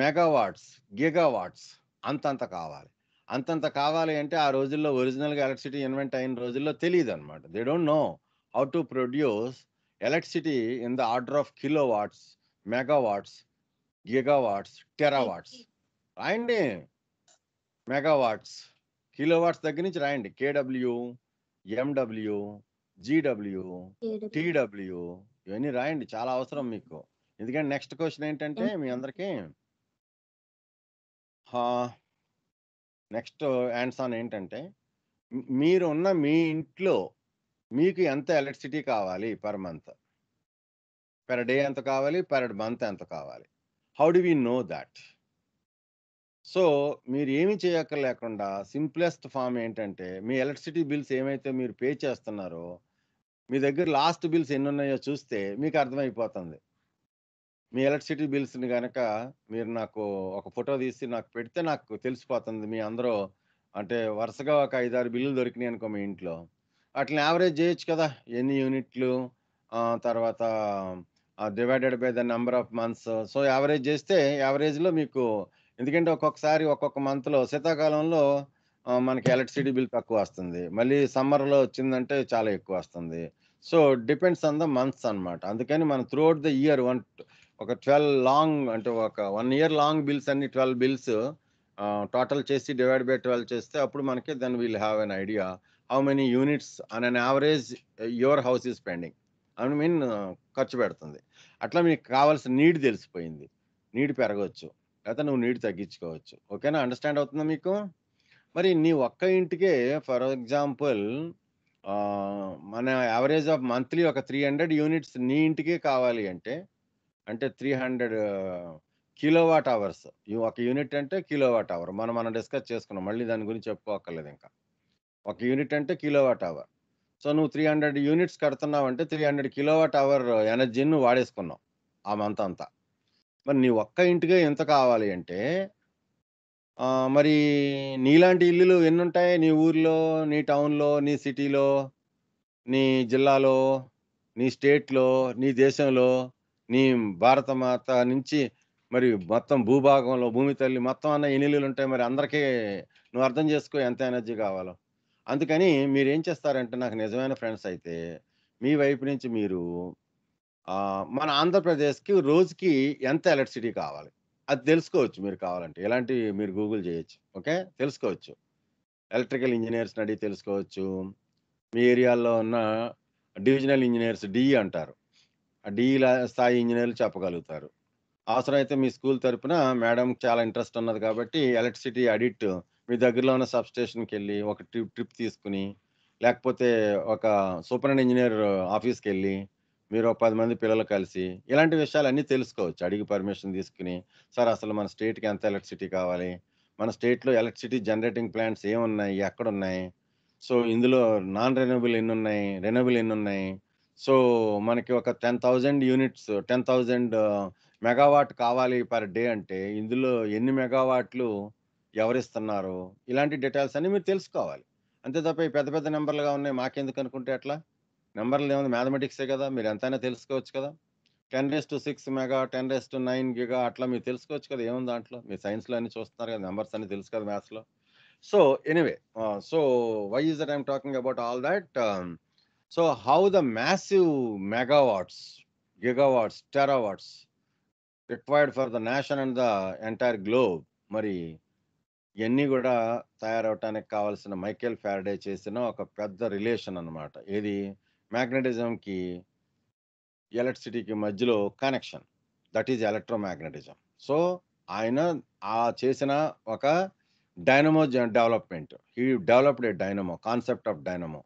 megawatts gigawatts అంతంత కావాలి అంతంత కావాలి అంటే ఆ రోజుల్లో ఒరిజినల్గా ఎలక్ట్రిసిటీ ఇన్వెంట్ అయిన రోజుల్లో తెలియదు అనమాట they don't know how to produce electricity in the order of kilo watts megawatts gigawatts terawatts రాయండి మెగావాట్స్ వాట్స్ దగ్గర నుంచి రాయండి కేడబ్ల్యూ ఎండబ్ల్యూ జీడబ్ల్యూ టీడబ్ల్యూ ఇవన్నీ రాయండి చాలా అవసరం మీకు ఎందుకంటే నెక్స్ట్ క్వశ్చన్ ఏంటంటే మీ అందరికీ నెక్స్ట్ ఆన్సర్ ఏంటంటే మీరు ఉన్న మీ ఇంట్లో మీకు ఎంత ఎలక్ట్రిసిటీ కావాలి పర్ మంత్ పెర్ డే ఎంత కావాలి పెర్ మంత్ ఎంత కావాలి how do we know that so మీరు ఏమి చేయక్కర్లేకుండా సింప్లెస్ట్ ఫామ్ ఏంటంటే మీ ఎలక్ట్రిసిటీ బిల్స్ ఏమైతే మీరు పే చేస్తున్నారో మీ దగ్గర లాస్ట్ బిల్స్ ఎన్ని ఉన్నాయో చూస్తే మీకు అర్థమైపోతుంది మీ ఎలక్ట్రిసిటీ బిల్స్ని కనుక మీరు నాకు ఒక ఫోటో తీసి నాకు పెడితే నాకు తెలిసిపోతుంది మీ అందరూ అంటే వరుసగా ఒక ఐదారు బిల్లులు దొరికినాయి అనుకో మీ ఇంట్లో అట్లా యావరేజ్ చేయొచ్చు కదా ఎన్ని యూనిట్లు తర్వాత divided by the number of months so average చేస్తే యావరేజ్లో మీకు ఎందుకంటే ఒక్కొక్కసారి ఒక్కొక్క మంత్లో శీతాకాలంలో మనకి ఎలక్ట్రిసిటీ బిల్ తక్కువ వస్తుంది మళ్ళీ సమ్మర్లో వచ్చిందంటే చాలా ఎక్కువ వస్తుంది so depends on the months అనమాట అందుకని మనం త్రూఅవుట్ ద ఇయర్ వన్ ఒక ట్వెల్వ్ లాంగ్ అంటే ఒక వన్ ఇయర్ లాంగ్ బిల్స్ అన్ని ట్వెల్వ్ బిల్స్ టోటల్ చేసి డివైడ్ బై ట్వెల్వ్ చేస్తే అప్పుడు మనకి then we'll have an idea how many units on on average your house is pending I mean ఖర్చు పెడుతుంది అట్లా మీకు కావాల్సిన నీడ్ తెలిసిపోయింది నీడ్ పెరగవచ్చు లేకపోతే నువ్వు నీడ్ తగ్గించుకోవచ్చు ఓకేనా అండర్స్టాండ్ అవుతుందా మీకు మరి నీ ఒక్క ఇంటికే ఫర్ ఎగ్జాంపుల్ మన యావరేజ్ ఆఫ్ మంత్లీ ఒక త్రీ హండ్రెడ్ యూనిట్స్ నీ ఇంటికే కావాలి అంటే అంటే త్రీ హండ్రెడ్ కిలోవాట్ అవర్స్ ఒక యూనిట్ అంటే కిలోవాట్ అవర్ మనం మనం డిస్కస్ చేసుకున్నాం మళ్ళీ దాని గురించి చెప్పుకోవక్కర్లేదు ఇంకా ఒక యూనిట్ అంటే కిలోవాట్ అవర్ సో నువ్వు త్రీ హండ్రెడ్ యూనిట్స్ కడుతున్నావు అంటే త్రీ హండ్రెడ్ కిలోవాట్ అవర్ ఎనర్జీని నువ్వు వాడేసుకున్నావు ఆ మంత్ అంతా మరి నీ ఒక్క ఇంటికే ఎంత కావాలి అంటే మరి నీలాంటి ఇల్లులు ఎన్ని ఉంటాయి నీ ఊర్లో నీ టౌన్లో నీ సిటీలో నీ జిల్లాలో నీ స్టేట్లో నీ దేశంలో నీ మాత నుంచి మరి మొత్తం భూభాగంలో భూమి తల్లి మొత్తం అన్న ఎనిలీలు ఉంటాయి మరి అందరికీ నువ్వు అర్థం చేసుకో ఎంత ఎనర్జీ కావాలో అందుకని మీరు ఏం చేస్తారంటే నాకు నిజమైన ఫ్రెండ్స్ అయితే మీ వైపు నుంచి మీరు మన ఆంధ్రప్రదేశ్కి రోజుకి ఎంత ఎలక్ట్రిసిటీ కావాలి అది తెలుసుకోవచ్చు మీరు కావాలంటే ఎలాంటివి మీరు గూగుల్ చేయొచ్చు ఓకే తెలుసుకోవచ్చు ఎలక్ట్రికల్ ఇంజనీర్స్ని అడిగి తెలుసుకోవచ్చు మీ ఏరియాలో ఉన్న డివిజనల్ ఇంజనీర్స్ డిఈ అంటారు డీ స్థాయి ఇంజనీర్లు చెప్పగలుగుతారు అయితే మీ స్కూల్ తరపున మేడం చాలా ఇంట్రెస్ట్ ఉన్నది కాబట్టి ఎలక్ట్రిసిటీ అడిట్ మీ దగ్గరలో ఉన్న సబ్ స్టేషన్కి వెళ్ళి ఒక ట్రిప్ ట్రిప్ తీసుకుని లేకపోతే ఒక సూపరింట్ ఇంజనీర్ ఆఫీస్కి వెళ్ళి మీరు ఒక పది మంది పిల్లలు కలిసి ఇలాంటి విషయాలు అన్నీ తెలుసుకోవచ్చు అడిగి పర్మిషన్ తీసుకుని సార్ అసలు మన స్టేట్కి ఎంత ఎలక్ట్రిసిటీ కావాలి మన స్టేట్లో ఎలక్ట్రిసిటీ జనరేటింగ్ ప్లాంట్స్ ఏమున్నాయి ఎక్కడున్నాయి సో ఇందులో నాన్ రెన్యూబుల్ ఎన్ని ఉన్నాయి రెన్యూబుల్ ఎన్ని ఉన్నాయి సో మనకి ఒక ten thousand units ten thousand megawatt కావాలి పర్ డే అంటే ఇందులో ఎన్ని మెగావాట్లు ఎవరిస్తున్నారు ఇలాంటి డీటెయిల్స్ అన్ని మీరు తెలుసుకోవాలి అంతే తప్ప ఈ పెద్ద పెద్ద నెంబర్లుగా ఉన్నాయి మాకెందుకు అనుకుంటే అట్లా నెంబర్లు ఏముంది మ్యాథమెటిక్సే కదా మీరు ఎంతైనా తెలుసుకోవచ్చు కదా ten raised to six mega ten raised to nine giga అట్లా మీరు తెలుసుకోవచ్చు కదా ఏముంది దాంట్లో మీరు సైన్స్లో అన్ని చూస్తున్నారు కదా నెంబర్స్ అన్ని తెలుసు కదా మ్యాథ్స్లో so anyway so why is that I'm talking about all that so how the massive megawatts, gigawatts, terawatts required for the nation and the entire globe మరి ఇవన్నీ కూడా తయారవటానికి కావాల్సిన మైకేల్ ఫ్యారడే చేసిన ఒక పెద్ద రిలేషన్ అనమాట ఏది మ్యాగ్నటిజంకి ఎలక్ట్రిసిటీకి మధ్యలో connection that is electro magnetism so ఆయన ఆ చేసిన ఒక dynamo development he developed a dynamo concept of dynamo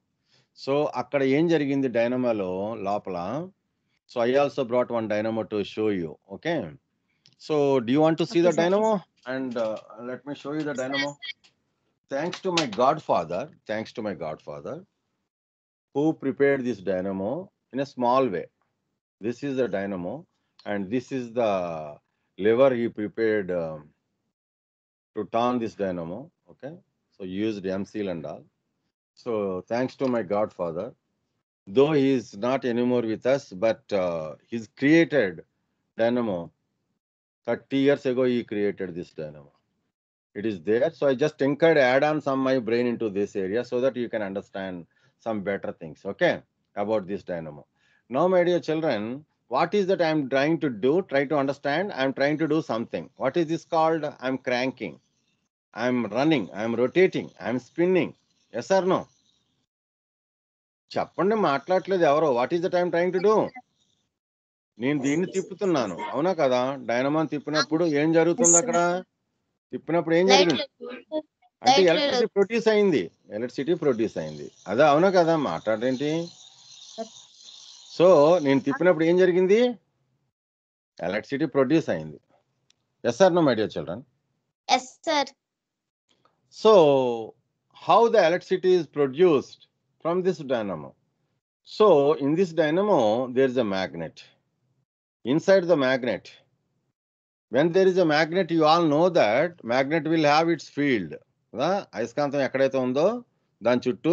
so అక్కడ ఏం జరిగింది డైనమాలో లోపల so I also brought one dynamo to show you okay so do want to see the dynamo and uh, let me show you the dynamo thanks to my godfather thanks to my godfather who prepared this dynamo in a small way this is the dynamo and this is the lever he prepared um, to turn this dynamo okay so used M-Seal and all So thanks to my godfather, though he is not anymore with us, but uh, he's created Dynamo. 30 years ago, he created this Dynamo. It is there. So I just encourage add on some my brain into this area so that you can understand some better things, okay, about this Dynamo. Now, my dear children, what is that I'm trying to do? Try to understand. I'm trying to do something. What is this called? I'm cranking. I'm running. I'm rotating. I'm spinning. Yes or no చెప్పండి మాట్లాడట్లేదు ఎవరో what is the time trying to do నేను దీన్ని తిప్పుతున్నాను అవునా కదా డైనమాన్ తిప్పినప్పుడు ఏం జరుగుతుంది అక్కడ తిప్పినప్పుడు ఏం జరిగింది అంటే ఎలక్ట్రిసిటీ ప్రొడ్యూస్ అయింది ఎలక్ట్రిసిటీ ప్రొడ్యూస్ అయింది అదే అవునా కదా మాట్లాడేంటి సో నేను తిప్పినప్పుడు ఏం జరిగింది ఎలక్ట్రిసిటీ ప్రొడ్యూస్ అయింది yes sir no my dear children so how the electricity is produced from this dynamo. So in this dynamo, there is a magnet. Inside the magnet, when there is a magnet, you all know that magnet will have its field. అయస్కాంతం ఎక్కడైతే ఉందో దాని చుట్టూ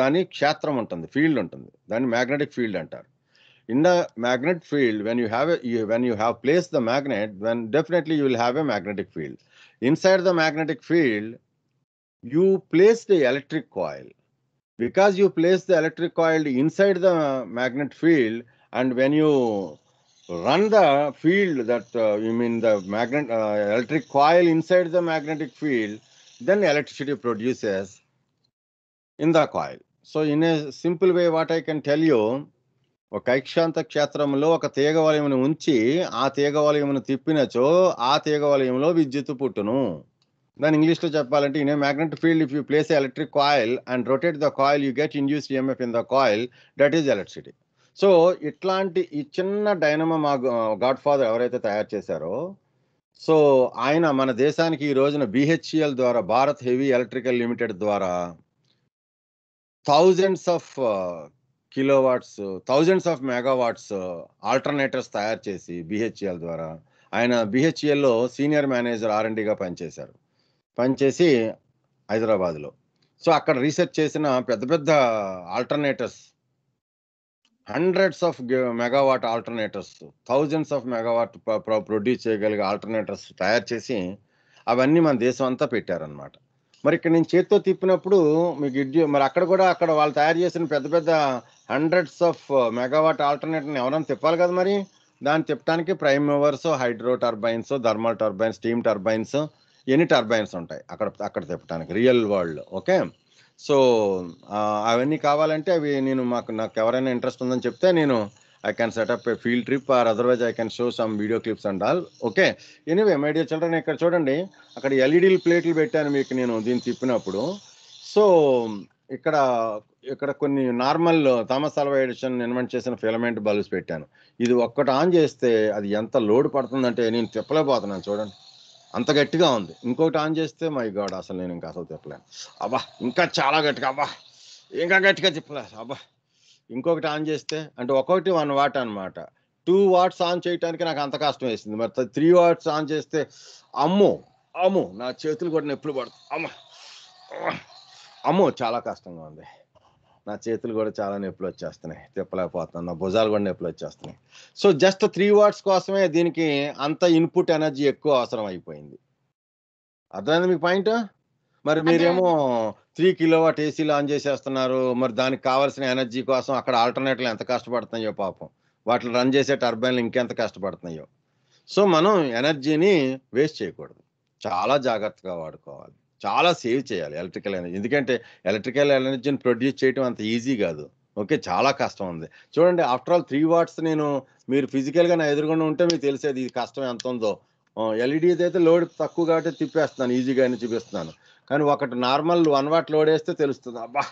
దాని క్షేత్రం ఉంటుంది field ఉంటుంది దాన్ని మ్యాగ్నెటిక్ ఫీల్డ్ అంటారు in the magnet field when you have when you have place the magnet then definitely you will have a magnetic field inside the magnetic field you place the electric coil because you place the electric coil inside the magnet field and when you run the field that uh, you mean the magnet uh, electric coil inside the magnetic field then electricity produces in the coil so in a simple way what I can tell you ఒక ఐక్షాంత క్షేత్రంలో ఒక తీగ వలయమును ఉంచి ఆ తీగ వలయమును తిప్పినచో ఆ తీగ వలయంలో విద్యుత్ పుట్టును దాని ఇంగ్లీష్లో చెప్పాలంటే in magnet field if you place electric coil and rotate the coil you get induce EMF e in the coil that is electricity so ఇట్లాంటి ఈ చిన్న డైనమో మా గాడ్ ఫాదర్ ఎవరైతే తయారు చేశారో సో ఆయన మన దేశానికి ఈ రోజున బిహెచ్సిఎల్ ద్వారా భారత్ హెవీ ఎలక్ట్రికల్ లిమిటెడ్ ద్వారా thousands of kilowatts thousands of megawatts alternators తయారు చేసి బిహెచ్ఎల్ ద్వారా ఆయన బిహెచ్ఎల్లో సీనియర్ మేనేజర్ ఆర్ఎండిగా పనిచేశారు పనిచేసి హైదరాబాద్లో సో అక్కడ రీసెర్చ్ చేసిన పెద్ద పెద్ద alternators hundreds of megawatt alternators thousands of megawatt produce చేయగలిగే ఆల్టర్నేటర్స్ తయారు చేసి అవన్నీ మన దేశం అంతా పెట్టారనమాట మరి ఇక్కడ నేను చేతితో తిప్పినప్పుడు మీకు ఇడ్ మరి అక్కడ కూడా అక్కడ వాళ్ళు తయారు చేసిన పెద్ద పెద్ద హండ్రెడ్స్ ఆఫ్ మెగావాట్ ఆల్టర్నేటర్ని ఎవరైనా తిప్పాలి కదా మరి దాన్ని తిప్పడానికి prime movers hydro turbines thermal turbines steam turbines ఎన్ని టర్బైన్స్ ఉంటాయి అక్కడ అక్కడ తిప్పడానికి రియల్ వరల్డ్ ఓకే సో అవన్నీ కావాలంటే అవి నేను మాకు నాకు ఎవరైనా ఇంట్రెస్ట్ ఉందని చెప్తే నేను I can set up a field trip or otherwise I can show some video clips and all okay anyway my dear children ఇక్కడ చూడండి అక్కడ ఎల్ఈడి ప్లేట్లు పెట్టాను మీకు నేను దీన్ని తిప్పినప్పుడు సో ఇక్కడ ఇక్కడ కొన్ని normal Thomas Alva Edison invent చేసిన ఫిలమెంట్ బల్బ్స్ పెట్టాను ఇది ఒక్కటి ఆన్ చేస్తే అది ఎంత లోడ్ పడుతుందంటే నేను చెప్పలేకపోతున్నాను చూడండి అంత గట్టిగా ఉంది ఇంకొకటి ఆన్ చేస్తే మై గాడ్ అసలు నేను ఇంకా అసలు చెప్పలేను అబ్బా ఇంకా చాలా గట్టిగా అబ్బా ఇంకా గట్టిగా చెప్పలేదు అబ్బా ఇంకొకటి ఆన్ చేస్తే అంటే ఒకటి వన్ వాట్ అనమాట టూ వాట్స్ ఆన్ చేయడానికి నాకు అంత కష్టం వేసింది మరి త్రీ వాట్స్ ఆన్ చేస్తే అమ్మో అమ్ము నా చేతులు కూడా నొప్పులు పడుతుంది అమ్మ అమ్మో చాలా కష్టంగా ఉంది నా చేతులు కూడా చాలా నొప్పులు వచ్చేస్తున్నాయి తిప్పలేకపోతున్నాను నా భుజాలు కూడా నొప్పులు వచ్చేస్తున్నాయి సో జస్ట్ త్రీ వాట్స్ కోసమే దీనికి అంత ఇన్పుట్ ఎనర్జీ ఎక్కువ అవసరం అయిపోయింది అర్థమైంది మీకు పాయింట్ మరి మీరేమో త్రీ కిలో వాట్ ఏసీలు ఆన్ చేసేస్తున్నారు మరి దానికి కావాల్సిన ఎనర్జీ కోసం అక్కడ ఆల్టర్నేట్లు ఎంత కష్టపడుతున్నాయో పాపం వాటిని రన్ చేసే టర్బైన్లు ఇంకెంత కష్టపడుతున్నాయో సో మనం ఎనర్జీని వేస్ట్ చేయకూడదు చాలా జాగ్రత్తగా వాడుకోవాలి చాలా సేవ్ చేయాలి ఎలక్ట్రికల్ ఎనర్జీ ఎందుకంటే ఎలక్ట్రికల్ ఎనర్జీని ప్రొడ్యూస్ చేయడం అంత ఈజీ కాదు ఓకే చాలా కష్టం ఉంది చూడండి ఆఫ్టర్ ఆల్ త్రీ వాట్స్ నేను మీరు ఫిజికల్గా నా ఎదురుకుండా ఉంటే మీకు తెలిసేది ఇది కష్టం ఎంత ఉందో ఎల్ఈడి అయితే లోడ్ తక్కువ కాబట్టి తిప్పేస్తున్నాను ఈజీగానే చూపిస్తున్నాను కానీ ఒకటి నార్మల్ వన్ వాట్ లోడ్ వేస్తే తెలుస్తుంది అబ్బా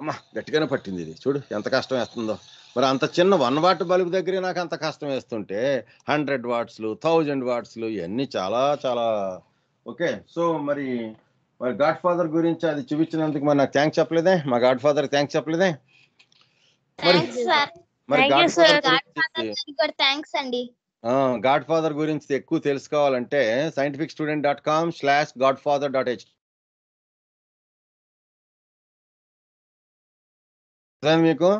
అమ్మ గట్టిగానే పట్టింది ఇది చూడు ఎంత కష్టం వేస్తుందో మరి అంత చిన్న వన్ వాట్ బల్బ్ దగ్గరే నాకు అంత కష్టం వేస్తుంటే హండ్రెడ్ వాట్స్లు థౌజండ్ వాట్స్లు ఇవన్నీ చాలా చాలా ఓకే సో మరి మరి గాడ్ ఫాదర్ గురించి అది చూపించినందుకు మరి నాకు థ్యాంక్స్ చెప్పలేదే మా గాడ్ ఫాదర్ థ్యాంక్స్ చెప్పలేదే మరి గాడ్ ఫాదర్ గురించి ఎక్కువ తెలుసుకోవాలంటే scientific student dot com slash godfather dot H మీకు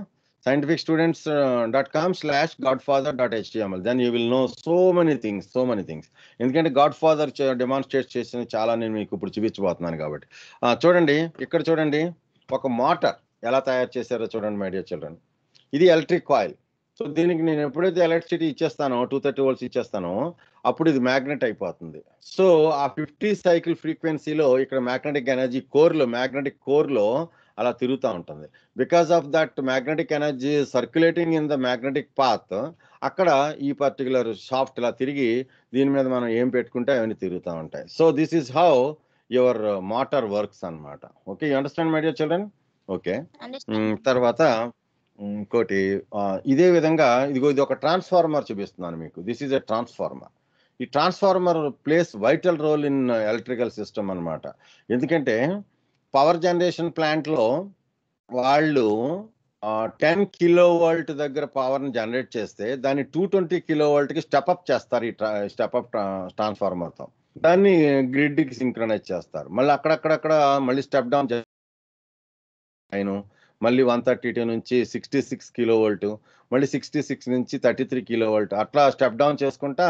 scientific students dot father dot godfather.html then you will know so many things so many things ఎందుకంటే godfather demonstrate చేసిన చాలా నేను మీకు ఇప్పుడు చూపించబోతున్నాను కాబట్టి చూడండి ఇక్కడ చూడండి ఒక మోటార్ ఎలా తయారు చేశారో చూడండి మైడియర్ చిల్డ్రన్ ఇది ఎలక్ట్రిక్ కాయిల్ సో దీనికి నేను ఎప్పుడైతే ఎలక్ట్రిసిటీ ఇచ్చేస్తానో టూ థర్టీ వోల్స్ ఇచ్చేస్తానో అప్పుడు ఇది మ్యాగ్నెట్ అయిపోతుంది సో ఆ ఫిఫ్టీ సైకిల్ ఫ్రీక్వెన్సీలో ఇక్కడ మ్యాగ్నెటిక్ ఎనర్జీ కోర్లో మ్యాగ్నెటిక్ కోర్లో అలా తిరుగుతూ ఉంటుంది because of that magnetic energy circulating in the magnetic path అక్కడ ఈ పర్టికులర్ షాఫ్ట్ ఇలా తిరిగి దీని మీద మనం ఏం పెట్టుకుంటే అవన్నీ తిరుగుతూ ఉంటాయి so this is how your motor works అనమాట okay you understand my dear children okay తర్వాత ఇంకోటి ఇదే విధంగా ఇదిగో ఇది ఒక ట్రాన్స్ఫార్మర్ చూపిస్తున్నాను మీకు దిస్ ఈజ్ ఎ ట్రాన్స్ఫార్మర్ ఈ transformer place vital role in electrical system అనమాట ఎందుకంటే పవర్ జనరేషన్ ప్లాంట్లో వాళ్ళు టెన్ కిలో వోల్ట్ దగ్గర పవర్ని జనరేట్ చేస్తే దాన్ని టూ ట్వంటీ కిలో వోల్ట్కి స్టెప్ అప్ చేస్తారు ఈ స్టెప్ అప్ ట్రాన్స్ఫార్మర్తో దాన్ని గ్రిడ్కి సింక్రనైజ్ చేస్తారు మళ్ళీ అక్కడక్కడక్కడ మళ్ళీ స్టెప్ డౌన్ అయిను మళ్ళీ వన్ థర్టీ టూ నుంచి సిక్స్టీ సిక్స్ కిలో వోల్ట్ మళ్ళీ సిక్స్టీ సిక్స్ నుంచి థర్టీ త్రీ కిలో వోల్ట్ అట్లా స్టెప్ డౌన్ చేసుకుంటా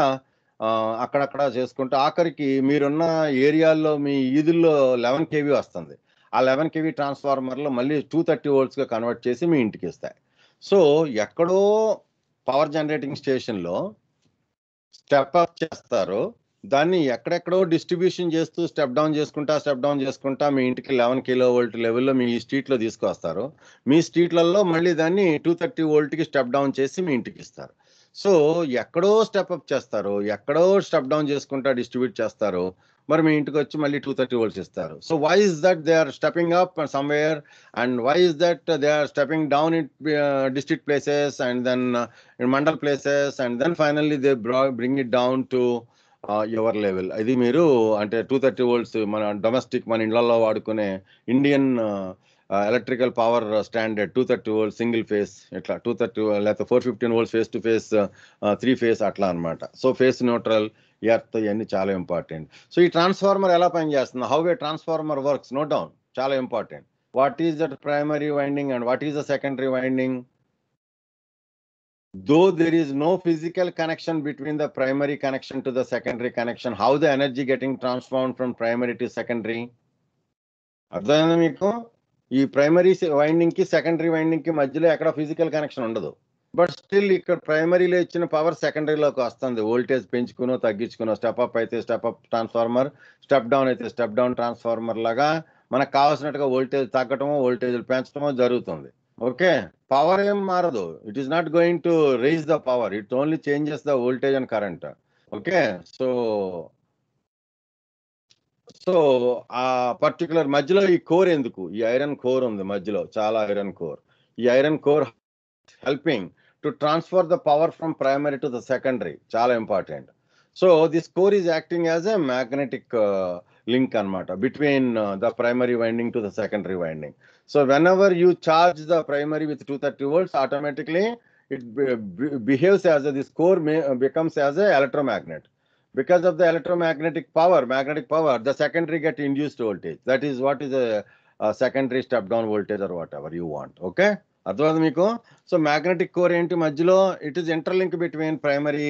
అక్కడక్కడ చేసుకుంటూ ఆఖరికి మీరున్న ఏరియాల్లో మీ ఈదుల్లో లెవెన్ కేవీ వస్తుంది ఆ లెవెన్ కేవి ట్రాన్స్ఫార్మర్లో మళ్ళీ టూ థర్టీ వోల్ట్స్గా కన్వర్ట్ చేసి మీ ఇంటికి ఇస్తాయి సో ఎక్కడో పవర్ జనరేటింగ్ స్టేషన్లో స్టెప్ అప్ చేస్తారు దాన్ని ఎక్కడెక్కడో డిస్ట్రిబ్యూషన్ చేస్తూ స్టెప్ డౌన్ చేసుకుంటా స్టెప్ డౌన్ చేసుకుంటా మీ ఇంటికి లెవెన్ కిలో వోల్ట్ లెవెల్లో మీ స్ట్రీట్లో తీసుకొస్తారు మీ స్ట్రీట్లలో మళ్ళీ దాన్ని టూ థర్టీ వోల్ట్కి స్టెప్ డౌన్ చేసి మీ ఇంటికి ఇస్తారు సో ఎక్కడో స్టెప్ అప్ చేస్తారు ఎక్కడో స్టెప్ డౌన్ చేసుకుంటా డిస్ట్రిబ్యూట్ చేస్తారు మరి మీ ఇంటికి వచ్చి మళ్ళీ టూ థర్టీ వోల్స్ ఇస్తారు so why is that they are stepping up somewhere and why is that they are stepping down it district places and then mandal places and then finally they bring it down to your level ఇది మీరు అంటే two thirty volts మన domestic మన ఇండ్లలో వాడుకునే Indian electrical power standard two thirty volt single phase ఇట్లా two thirty లేకపోతే four fifteen volt face to phase three phase అట్లా అనమాట సో ఫేస్ న్యూట్రల్ ఎర్త్ ఇవన్నీ చాలా ఇంపార్టెంట్ సో ఈ ట్రాన్స్ఫార్మర్ ఎలా పనిచేస్తుంది how a transformer works note down చాలా important what is that primary winding and what is the secondary winding though there is no physical connection between the primary connection to the secondary connection how the energy getting transform from primary to secondary అర్థమైంది మీకు ఈ primary winding కి secondary winding కి మధ్యలో ఎక్కడ physical connection ఉండదు but still ఇక్కడ ప్రైమరీలో ఇచ్చిన పవర్ సెకండరీలోకి వస్తుంది ఓల్టేజ్ పెంచుకునో తగ్గించుకునో స్టెప్ అప్ అయితే step up transformer step down అయితే స్టెప్ డౌన్ ట్రాన్స్ఫార్మర్ లాగా మనకు కావాల్సినట్టుగా ఓల్టేజ్ తగ్గటమో ఓల్టేజ్లు పెంచడమో జరుగుతుంది ఓకే పవర్ ఏం మారదు it is not going to raise the power it only changes the voltage and current okay so so ఆ particular మధ్యలో ఈ కోర్ ఎందుకు ఈ ఐరన్ కోర్ ఉంది మధ్యలో చాలా ఐరన్ కోర్ ఈ iron core helping to transfer the power from primary to the secondary. Chala important. So this core is acting as a magnetic uh, link link matter between uh, the primary winding to the secondary winding. So whenever you charge the primary with 230 volts, automatically it behaves as a, this core uh, becomes as an electromagnet. Because of the electromagnetic power, magnetic power, the secondary get induced voltage. That is what is a secondary step down voltage or whatever you want. Okay. అర్థమైంది మీకు so magnetic core ఏంటి మధ్యలో it is interlink between primary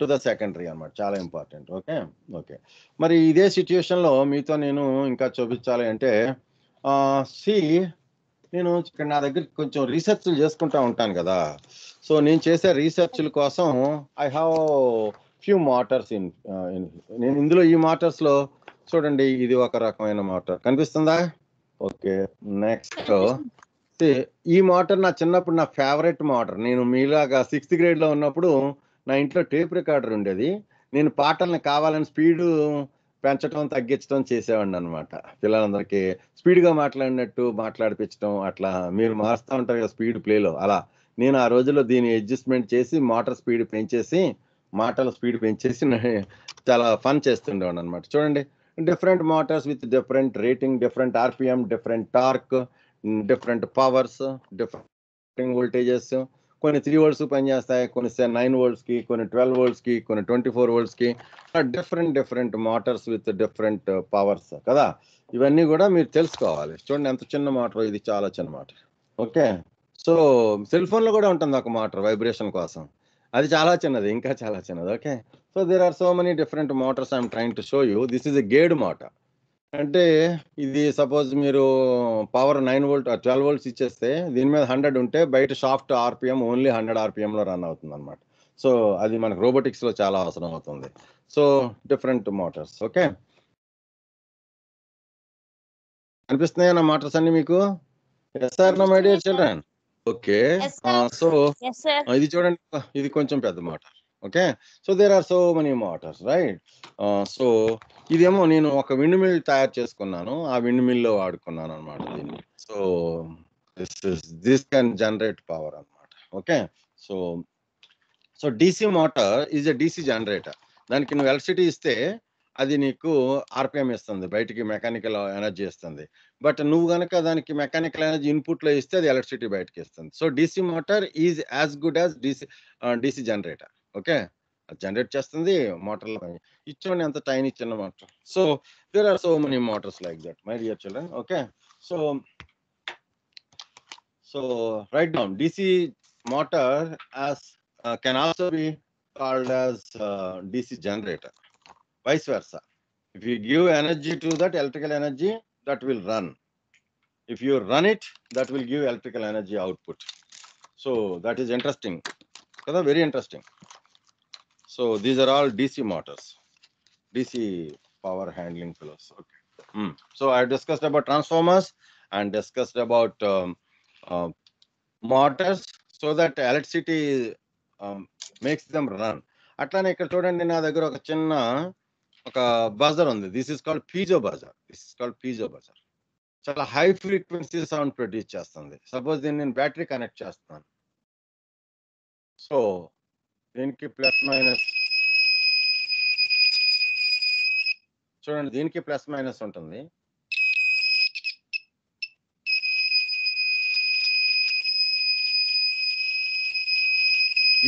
to the secondary అనమాట చాలా important okay okay మరి ఇదే సిచ్యుయేషన్లో మీతో నేను ఇంకా చూపించాలి అంటే సి నేను ఇక్కడ నా దగ్గర కొంచెం రీసెర్చ్లు చేసుకుంటా ఉంటాను కదా సో నేను చేసే రీసెర్చ్ల కోసం I have few motors in నేను ఇందులో ఈ మోటార్స్లో చూడండి ఇది ఒక రకమైన మోటార్ కనిపిస్తుందా ఓకే నెక్స్ట్ ఈ మోటార్ నా చిన్నప్పుడు నా ఫేవరెట్ మోటార్ నేను మీలాగా సిక్స్త్ గ్రేడ్లో ఉన్నప్పుడు నా ఇంట్లో టేప్ రికార్డర్ ఉండేది నేను పాటలను కావాలని స్పీడ్ పెంచడం తగ్గించడం చేసేవాడిని అనమాట పిల్లలందరికీ స్పీడ్గా మాట్లాడినట్టు మాట్లాడిపించడం అట్లా మీరు మారుస్తూ ఉంటారు కదా స్పీడ్ ప్లేలో అలా నేను ఆ రోజుల్లో దీన్ని అడ్జస్ట్మెంట్ చేసి మోటార్ స్పీడ్ పెంచేసి మాటల స్పీడ్ పెంచేసి చాలా ఫన్ చేస్తుండేవాడిని అనమాట చూడండి different motors with different rating different RPM different torque different powers different voltages కొన్ని త్రీ వర్డ్స్ పనిచేస్తాయి కొన్ని నైన్ వర్డ్స్కి కొన్ని ట్వెల్వ్ వర్డ్స్కి కొన్ని ట్వంటీ ఫోర్ వర్డ్స్కి different different motors with different powers కదా ఇవన్నీ కూడా మీరు తెలుసుకోవాలి చూడండి ఎంత చిన్న మోటార్ ఇది చాలా చిన్న మోటార్ ఓకే సో సెల్ ఫోన్లో కూడా ఉంటుంది ఒక మోటార్ వైబ్రేషన్ కోసం అది చాలా చిన్నది ఇంకా చాలా చిన్నది okay so there are so many different motors I'm trying to show you this is a గేడ్ మోటార్ అంటే ఇది సపోజ్ మీరు power nine volt twelve volts ఇచ్చేస్తే దీని మీద హండ్రెడ్ ఉంటే బయట షాఫ్ట్ ఆర్పిఎం ఓన్లీ హండ్రెడ్ ఆర్పిఎంలో రన్ అవుతుంది అనమాట సో అది మనకు రోబోటిక్స్లో చాలా అవసరం అవుతుంది సో డిఫరెంట్ మోటార్స్ ఓకే అనిపిస్తున్నాయన్న నా మోటార్స్ అన్ని మీకు ఎస్ఆర్ నా my dear children okay so ఇది చూడండి ఇది కొంచెం పెద్ద motor okay so there are so many motors right so ఇదేమో నేను ఒక విండ్ మిల్ తయారు చేసుకున్నాను ఆ విండ్ మిల్లో వాడుకున్నాను అనమాట దీన్ని so this is this can generate power అనమాట okay so so DC motor is a DC generator దానికి నువ్వు ఎలక్ట్రిసిటీ ఇస్తే అది నీకు ఆర్పిఎం ఇస్తుంది బయటికి మెకానికల్ ఎనర్జీ ఇస్తుంది బట్ నువ్వు కనుక దానికి మెకానికల్ ఎనర్జీ ఇన్పుట్లో ఇస్తే అది ఎలక్ట్రిసిటీ బయటకి ఇస్తుంది so DC motor is as good as DC DC generator okay a generator generate chestundi motor one ichchondi anta tiny chinna motor so there are so many motors like that my dear children okay so so write down dc motor as uh, can also be called as uh, dc generator vice versa if you give energy to that electrical energy that will run if you run it that will give electrical energy output so that is interesting very interesting So these are all DC motors, DC power handling pillows. Okay. Mm. So I discussed about transformers and discussed about um, uh, motors so that electricity makes them run అట్లానే ఇక్కడ చూడండి నా దగ్గర ఒక చిన్న ఒక buzzer ఉంది this is called piezo buzzer this is called piezo buzzer చాలా హై ఫ్రీక్వెన్సీ సౌండ్ ప్రొడ్యూస్ చేస్తుంది సపోజ్ దీన్ని నేను బ్యాటరీ కనెక్ట్ చేస్తున్నాను సో దీనికి ప్లస్ మైనస్ చూడండి దీనికి ప్లస్ మైనస్ ఉంటుంది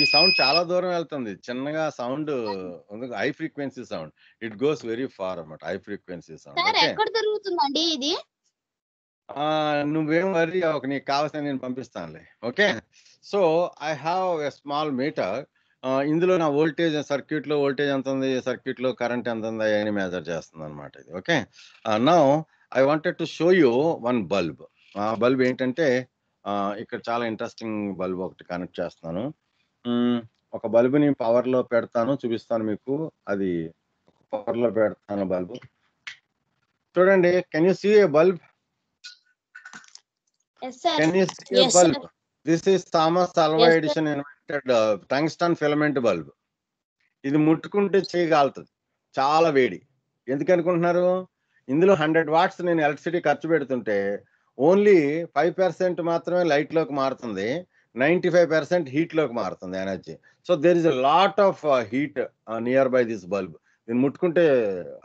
ఈ సౌండ్ చాలా దూరం వెళ్తుంది చిన్నగా sound high frequency sound it goes very far అనమాట హై ఫ్రీక్వెన్సీ సౌండ్ ఇది నువ్వేం వరీ నీకు కావాల్సిన నేను పంపిస్తానులే okay so I have a small meter ఇందులో నా వోల్టేజ్ సర్క్యూట్లో వోల్టేజ్ ఎంత ఉంది సర్క్యూట్లో కరెంట్ ఎంత ఉంది అని మెజర్ చేస్తుంది అనమాట ఇది ఓకే నా I wanted to show you one bulb ఆ బల్బ్ ఏంటంటే ఇక్కడ చాలా ఇంట్రెస్టింగ్ బల్బ్ ఒకటి కనెక్ట్ చేస్తున్నాను ఒక బల్బుని పవర్లో పెడతాను చూపిస్తాను మీకు అది పవర్లో పెడతాను బల్బు చూడండి can you see a bulb can you see bulb this is Thomas Alva Edison ఎన్వై కనెక్టెడ్ టంగ్స్టన్ ఫిలమెంట్ బల్బ్ ఇది ముట్టుకుంటే చేయగలుగుతుంది చాలా వేడి ఎందుకు అనుకుంటున్నారు ఇందులో హండ్రెడ్ వాట్స్ నేను ఎలక్ట్రిసిటీ ఖర్చు పెడుతుంటే ఓన్లీ ఫైవ్ పర్సెంట్ మాత్రమే లైట్లోకి మారుతుంది నైంటీ ఫైవ్ పర్సెంట్ హీట్లోకి మారుతుంది energy so there is a lot of heat nearby this bulb దీన్ని ముట్టుకుంటే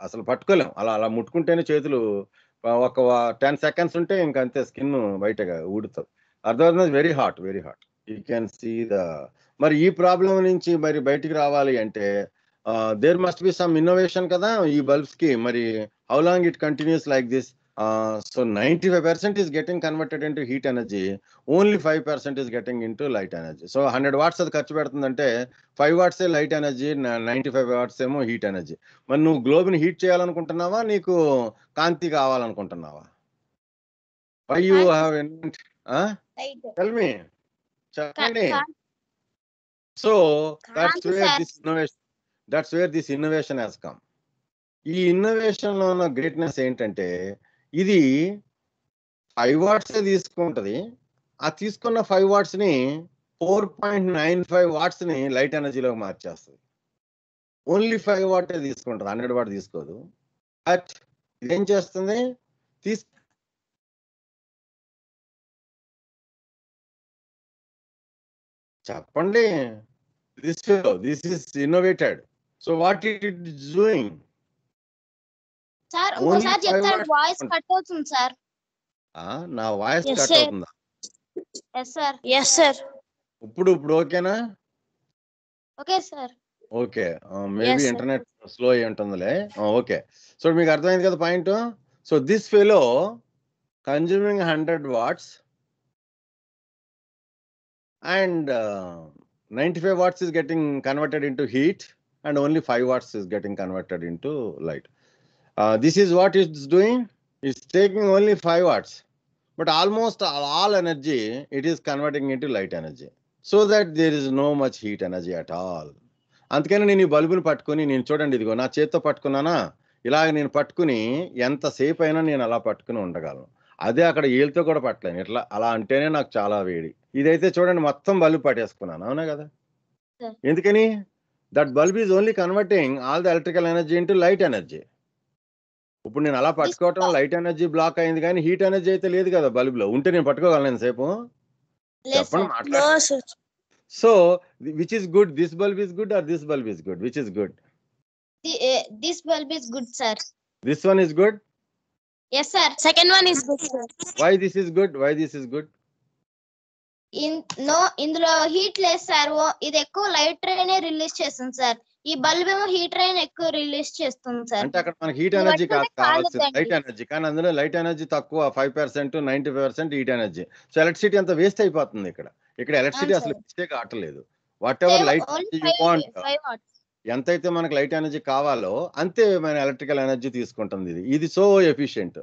అసలు పట్టుకోలేం అలా అలా ముట్టుకుంటేనే చేతులు ఒక టెన్ సెకండ్స్ ఉంటే ఇంకంతే స్కిన్ బయటగా ఊడుతుంది అర్థమవుతుంది very hot very hot you can see the మరి ఈ ప్రాబ్లం నుంచి మరి బయటికి రావాలి అంటే there must be some innovation కదా ఈ బల్బ్స్ కి మరి how long it continues like this so ninety five percent is getting converted into heat energy only five percent is getting into light energy so hundred watts అది ఖర్చు పెడుతుందంటే five వాట్సే light energy ninety five watts ఏమో heat energy మరి నువ్వు గ్లోబ్ని heat చేయాలనుకుంటున్నావా నీకు కాంతి కావాలనుకుంటున్నావా why you have tell me చెప్పండి so that's where this innovation that's where this innovation has come ఈ ఇన్నోవేషన్ లో ఉన్న గ్రేట్నెస్ ఏంటంటే ఇది ఫైవ్ వాట్స్ తీసుకుంటది ఆ తీసుకున్న ఫైవ్ వాట్స్ ని four point nine five watts ని లైట్ ఎనర్జీలోకి మార్చేస్తుంది ఓన్లీ ఫైవ్ వాట్ తీసుకుంటుంది హండ్రెడ్ వాట్ తీసుకోదు బట్ ఇదేం చేస్తుంది తీసుకు చెప్పండి this this is innovated so what it it doing sir ఒకసారి చెప్తారు వాయిస్ కట్ అవుతుంది సార్ నా వాయిస్ కట్ అవుతుందా ఇప్పుడు ఇప్పుడు ఓకేనా okay sir okay maybe internet slow అయి ఉంటుందిలే ఓకే సో మీకు అర్థమైంది కదా point so this fellow consuming hundred watts and ninety five watts is getting converted into heat and only five watts is getting converted into light this is what is doing it's taking only five watts but almost all energy it is converting into light energy so that there is no much heat energy at all అందుకని నేను ఈ బల్బుని పట్టుకుని నేను చూడండి ఇదిగో నా చేత్తో పట్టుకున్నానా ఇలాగ నేను పట్టుకుని ఎంతసేపు అయినా నేను అలా పట్టుకుని ఉండగలను అదే అక్కడ ఏళ్ళతో కూడా పట్టలేను ఎట్లా అలా అంటేనే నాకు చాలా వేడి ఇదైతే చూడండి మొత్తం బల్బ్ పట్టేసుకున్నాను అవునా కదా ఎందుకని that bulb is only converting all the electrical energy into light energy ఇప్పుడు నేను అలా పట్టుకోవటం లైట్ ఎనర్జీ బ్లాక్ అయింది కానీ హీట్ ఎనర్జీ అయితే లేదు కదా బల్బ్ లో ఉంటే నేను పట్టుకోగలను సేపు చెప్పండి మాట్లాడు so which is good this bulb is good or this bulb is good which is good this bulb is good sir this one is good yes sir second one is good why this is good why this is good no ఇందులో heat లేదు sir ఇది ఎక్కువ light ట్రైన్ release చేస్తుంది sir ఈ bulb ఏమో heat ట్రైన్ ఎక్కువ రిలీజ్ చేస్తుంది సార్ అంటే అక్కడ మనకి హీట్ ఎనర్జీ కావచ్చు లైట్ ఎనర్జీ కానీ అందులో లైట్ ఎనర్జీ తక్కువ five percent ninety percent heat energy so electricity అంత వేస్ట్ అయిపోతుంది ఇక్కడ ఇక్కడ ఎలక్ట్రిసిటీ అసలు మిస్టేక్ ఆటలేదు వాట్ ఎవర్ లైట్ వాట్ ఎంతైతే మనకు లైట్ ఎనర్జీ కావాలో అంతే మన ఎలక్ట్రికల్ ఎనర్జీ తీసుకుంటుంది ఇది ఇది సో ఎఫిషియెంట్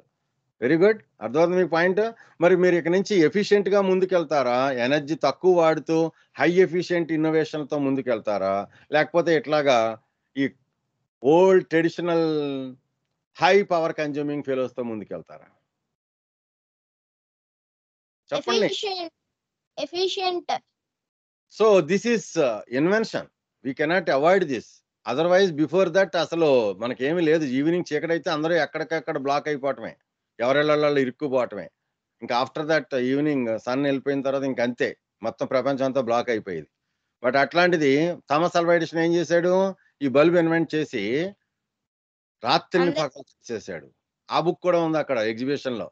వెరీ గుడ్ అర్థమవుతుంది మీ పాయింట్ మరి మీరు ఇక్కడ నుంచి గా ముందుకెళ్తారా ఎనర్జీ తక్కువ వాడుతూ హై ఎఫిషియెంట్ ఇన్నోవేషన్తో ముందుకెళ్తారా లేకపోతే ఇట్లాగా ఈ old traditional high power consuming ఫెలోస్తో ముందుకెళ్తారా చెప్పండి so this is invention we cannot avoid this otherwise before that అసలు మనకేమీ లేదు ఈవినింగ్ చీకటైతే అందరూ ఎక్కడికక్కడ బ్లాక్ అయిపోవటమే ఎవరెళ్ళ ఇరుక్కుపోవటమే ఇంకా ఆఫ్టర్ దట్ ఈవినింగ్ సన్ వెళ్ళిపోయిన తర్వాత ఇంక అంతే మొత్తం ప్రపంచం అంతా బ్లాక్ అయిపోయేది బట్ అట్లాంటిది థామస్ అల్వైడిషన్ ఏం చేశాడు ఈ బల్బ్ ఇన్వెంట్ చేసి రాత్రిని పగలు చేశాడు ఆ బుక్ కూడా ఉంది అక్కడ ఎగ్జిబిషన్ లో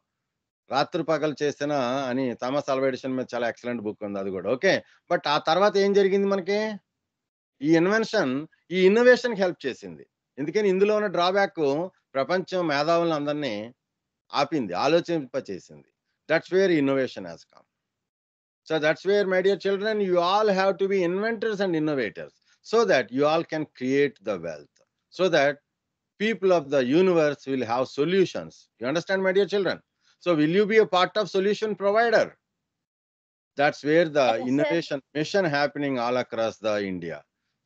రాత్రి పగలు చేసిన అని థామస్ అల్వైడిషన్ మీద చాలా ఎక్సలెంట్ బుక్ ఉంది అది కూడా ఓకే బట్ ఆ తర్వాత ఏం జరిగింది మనకి ఈ ఇన్వెన్షన్ ఈ ఇన్నోవేషన్ హెల్ప్ చేసింది ఎందుకని ఇందులో ఉన్న డ్రాబ్యాక్ ప్రపంచం మేధావులందరినీ ఆపింది ఆలోచింపచేసింది that's where innovation has come so that's where my dear children you all have to be inventors and innovators so that you all can create the wealth so that people of the universe will have solutions. You understand, my dear children? So, will you be a part of solution provider? That's where the yes, innovation sir. mission happening all across the India.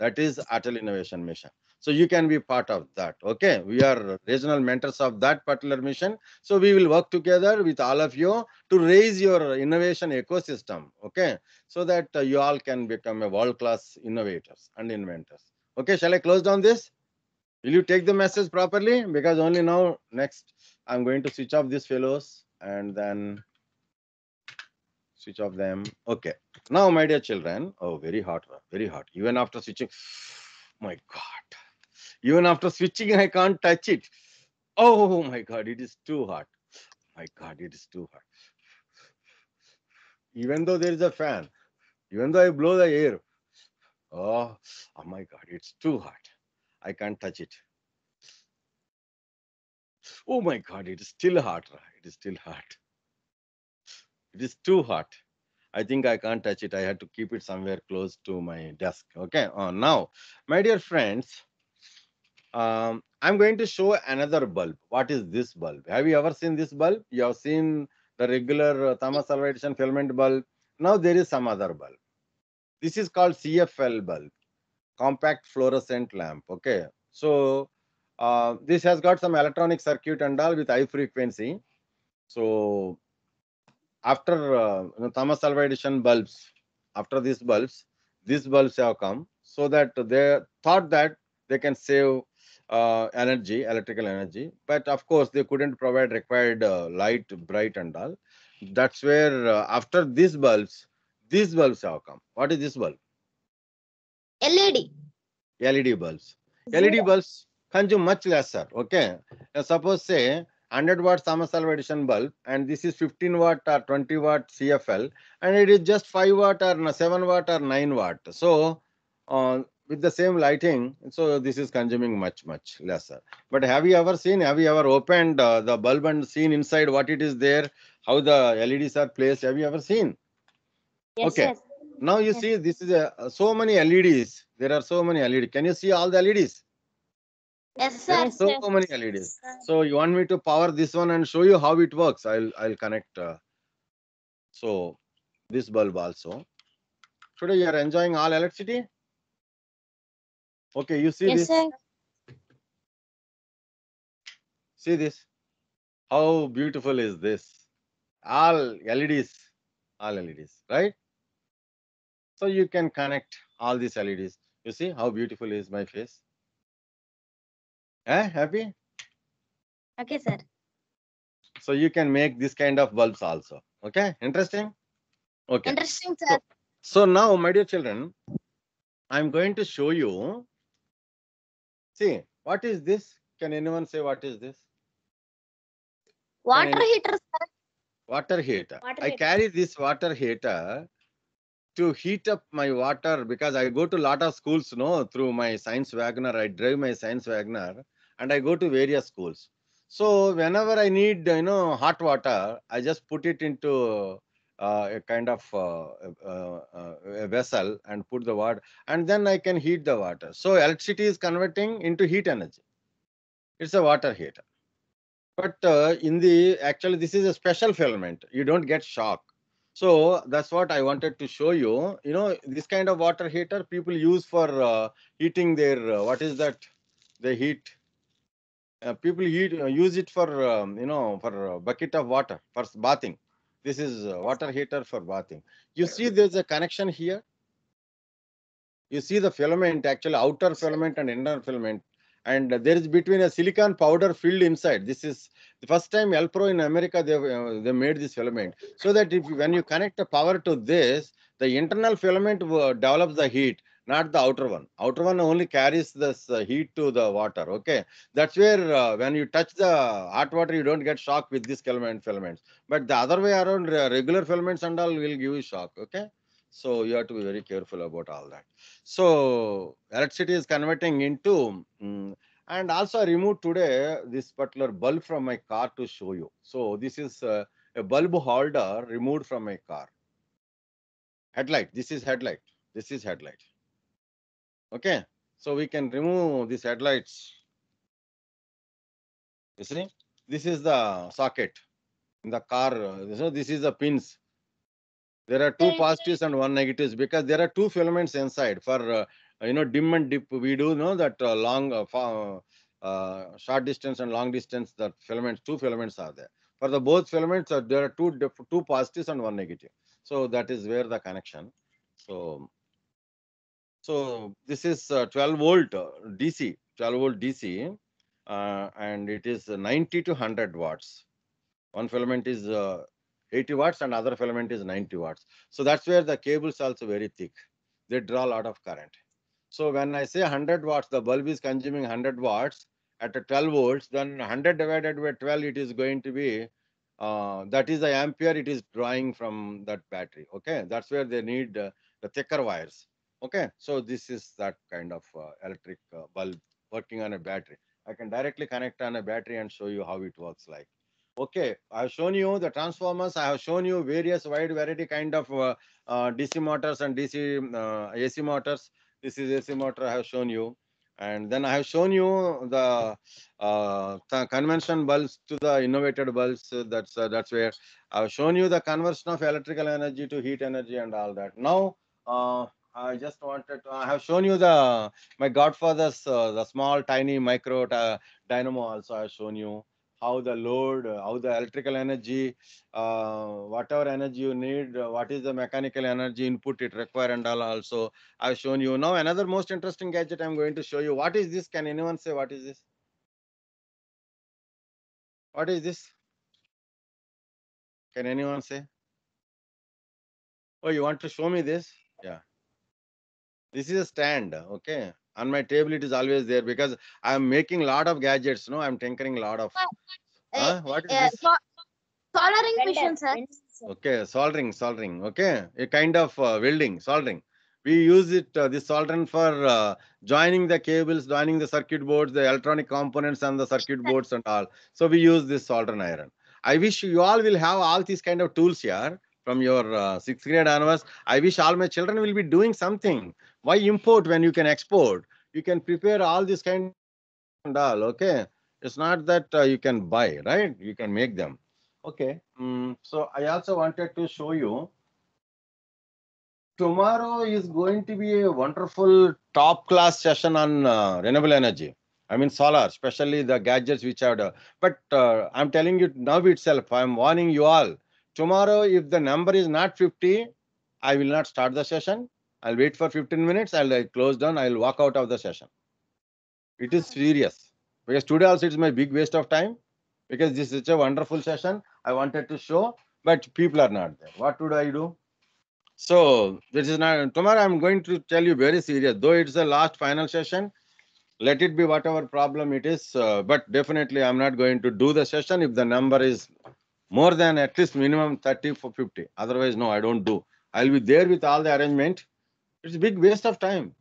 That is Atal Innovation Mission. So you can be part of that. Okay. We are regional mentors of that particular mission. So we will work together with all of you to raise your innovation ecosystem. Okay. So that uh, you all can become a world-class innovators and inventors. Okay. Shall I close down this? Will you take the message properly? Because only now next I'm going to switch off these fellows and then switch off them. Okay. Now, my dear children, oh, very hot, very hot. Even after switching, my God. Even after switching, I can't touch it. Oh my God, it is too hot. My God, it is too hot. Even though there is a fan, even though I blow the air, oh, oh my God, it's too hot. I can't touch it. Oh my God, it is still hot. It is still hot. It is too hot. I think I can't touch it. I had to keep it somewhere close to my desk. Okay. Oh, now, my dear friends, um, I'm going to show another bulb. What is this bulb? Have you ever seen this bulb? You have seen the regular uh, thermal filament bulb. Now there is some other bulb. This is called CFL bulb, compact fluorescent lamp. Okay, so uh, this has got some electronic circuit and all with high frequency. So after uh, you know, thermal bulbs, after these bulbs, these bulbs have come so that they thought that they can save uh, energy, electrical energy. But of course, they couldn't provide required uh, light, bright, and all. That's where uh, after these bulbs, these bulbs have come. What is this bulb? LED. LED bulbs. Zero. LED bulbs consume much lesser. Okay. Now suppose say 100 watt thermal salvation bulb and this is 15 watt or 20 watt CFL and it is just 5 watt or 7 watt or 9 watt. So uh, with the same lighting, so this is consuming much, much lesser. But have you ever seen, have you ever opened uh, the bulb and seen inside what it is there, how the LEDs are placed? Have you ever seen? Yes, okay. Yes. Now you yes. see, this is a, uh, so many LEDs. There are so many LEDs. Can you see all the LEDs? Yes, sir. So, yes, so many LEDs. So you want me to power this one and show you how it works? I'll I'll connect. Uh, so this bulb also. Today you are enjoying all electricity. Okay, you see yes, this? Sir. See this? How beautiful is this? All LEDs, all LEDs, right? So you can connect all these LEDs. You see how beautiful is my face? Eh, happy? Okay, sir. So you can make this kind of bulbs also. Okay, interesting? Okay. Interesting, sir. So, so now, my dear children, I'm going to show you See, what is this? Can anyone say what is this? Water heater, sir. Water heater. Water I heater. carry this water heater to heat up my water because I go to lot of schools, no, through my science Wagner. I drive my science Wagner and I go to various schools. So whenever I need, you know, hot water, I just put it into uh, a kind of uh, uh, uh, a vessel and put the water and then I can heat the water. So electricity is converting into heat energy. It's a water heater. But uh, in the actually this is a special filament. You don't get shock. So that's what I wanted to show you. You know this kind of water heater people use for uh, heating their what is that? They heat. people heat, use it for um, you know for bucket of water for bathing this is water heater for bathing. You see there's a connection here. You see the filament, actually outer filament and inner filament. And there is between a silicon powder filled inside. This is the first time Alpro in America, they, uh, they made this filament. So that if when you connect the power to this, the internal filament develops the heat not the outer one. Outer one only carries this uh, heat to the water. Okay, that's where uh, when you touch the hot water, you don't get shock with these filament filaments. But the other way around, regular filaments and all will give you shock. Okay. So you have to be very careful about all that. So electricity is converting into, um, and also I removed today this particular bulb from my car to show you. So this is uh, a bulb holder removed from my car. Headlight, this is headlight, this is headlight. Okay, so we can remove these headlights. You see, this is the socket in the car. Uh, this is the pins. There are two positives and one negatives because there are two filaments inside. For uh, you know, dim and dip, we do know that uh, long, uh, uh short distance and long distance. That filaments, two filaments are there. For the both filaments, uh, there are two two positives and one negative. So that is where the connection. So so this is uh, 12 volt uh, DC, 12 volt DC, uh, and it is 90 to 100 watts. One filament is 80 watts and other filament is 90 watts. So that's where the cables also very thick. They draw a lot of current. So when I say 100 watts, the bulb is consuming 100 watts at a 12 volts, then 100 divided by 12, it is going to be, uh, that is the ampere it is drawing from that battery. Okay, that's where they need uh, the thicker wires. Okay, so this is that kind of uh, electric uh, bulb working on a battery. I can directly connect on a battery and show you how it works like. Okay, I've shown you the transformers. I have shown you various wide variety kind of uh, uh, DC motors and DC uh, AC motors. This is AC motor I have shown you. And then I have shown you the, uh, the convention bulbs to the innovated bulbs. That's uh, that's where I've shown you the conversion of electrical energy to heat energy and all that. Now, I just wanted to. I have shown you the my Godfather's uh, the small tiny micro dynamo. Also, I have shown you how the load, how the electrical energy, uh, whatever energy you need, what is the mechanical energy input it require and all. Also, I have shown you now another most interesting gadget. I'm going to show you. What is this? Can anyone say what is this? What is this? Can anyone say? Oh, you want to show me this? Yeah. This is a stand, okay? On my table, it is always there because I'm making a lot of gadgets, no? I'm tinkering a lot of. Uh, uh, what is uh, this? So soldering machine, eh? sir. Okay, soldering, soldering, okay? A kind of uh, welding, soldering. We use it, uh, this soldering for uh, joining the cables, joining the circuit boards, the electronic components and the circuit boards and all. So we use this soldering iron. I wish you all will have all these kind of tools here from your uh, sixth grade onwards. I wish all my children will be doing something why import when you can export you can prepare all this kind and all okay it's not that uh, you can buy right you can make them okay mm, so i also wanted to show you tomorrow is going to be a wonderful top class session on uh, renewable energy i mean solar especially the gadgets which are uh, but uh, i'm telling you now itself i'm warning you all tomorrow if the number is not 50 i will not start the session I'll wait for 15 minutes. I'll like, close down. I'll walk out of the session. It is serious because today also it's my big waste of time because this is such a wonderful session. I wanted to show, but people are not there. What would I do? So this is not tomorrow. I'm going to tell you very serious. Though it's the last final session, let it be whatever problem it is. Uh, but definitely, I'm not going to do the session if the number is more than at least minimum 30 for 50. Otherwise, no, I don't do. I'll be there with all the arrangement. It's a big waste of time.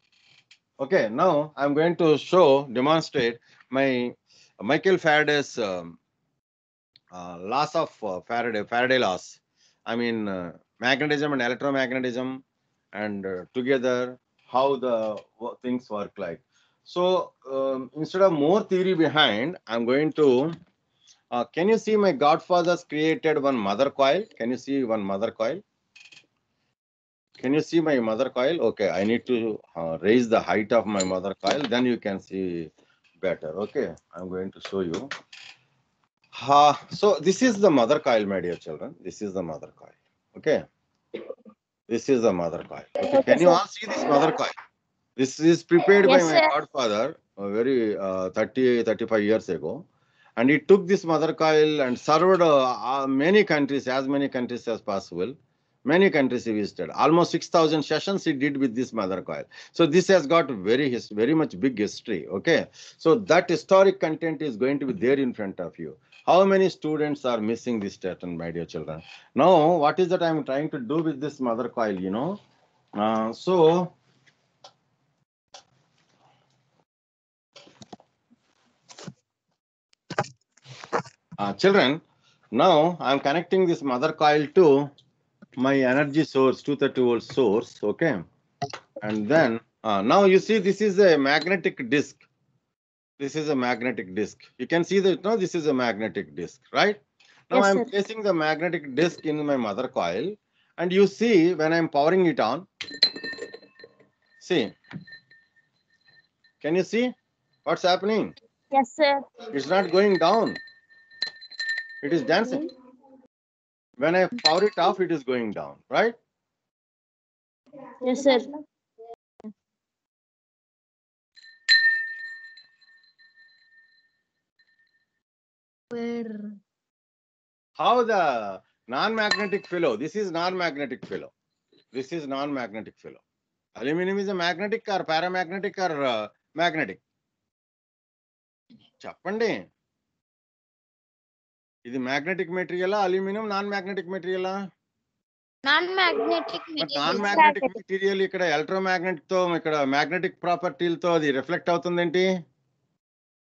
Okay, now I'm going to show, demonstrate my Michael Faraday's um, uh, loss of uh, Faraday, Faraday loss. I mean, uh, magnetism and electromagnetism and uh, together how the things work like. So um, instead of more theory behind, I'm going to, uh, can you see my godfathers created one mother coil? Can you see one mother coil? can you see my mother coil? Okay, I need to uh, raise the height of my mother coil, then you can see better. Okay, I'm going to show you. Uh, so this is the mother coil, my dear children. This is the mother coil. Okay, this is the mother coil. Okay, can you all see this mother coil? This is prepared yes, by my godfather uh, very uh, 30, 35 years ago. And he took this mother coil and served uh, uh many countries, as many countries as possible. Many countries he visited. Almost 6,000 sessions he did with this mother coil. So this has got very very much big history. Okay. So that historic content is going to be there in front of you. How many students are missing this pattern, my dear children? Now, what is that I'm trying to do with this mother coil, you know? Uh, so, uh, children, now I'm connecting this mother coil to my energy source 230 volt source okay and then uh, now you see this is a magnetic disk this is a magnetic disk you can see that now this is a magnetic disk right now yes, i'm sir. placing the magnetic disk in my mother coil and you see when i'm powering it on see can you see what's happening yes sir it's not going down it is dancing hmm? When I power it off, it is going down, right? Yes, sir. Where? How the non-magnetic fellow? This is non-magnetic fellow. This is non-magnetic fellow. Aluminum is a magnetic or paramagnetic or uh, magnetic. చెప్పండి ఇది magnetic మెటీరియలా aluminium non magnetic మెటీరియలా non magnetic material ఇక్కడ electro electromagnetic తో ఇక్కడ magnetic ప్రాపర్టీలతో అది reflect అవుతుంది ఏంటి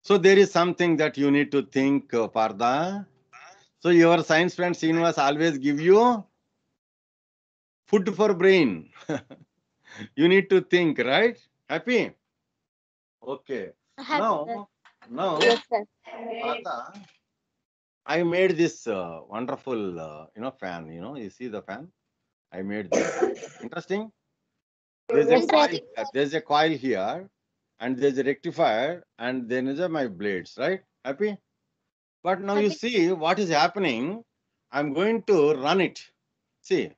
so there is something that you need to think the so your science friend Srinivas always give you food for brain you need to think right happy okay now now I made this uh, wonderful, uh, you know, fan. You know, you see the fan. I made this. Interesting. There's a coil. Uh, there's a coil here, and there's a rectifier, and then is my blades. Right? Happy. But now you see what is happening. I'm going to run it. See.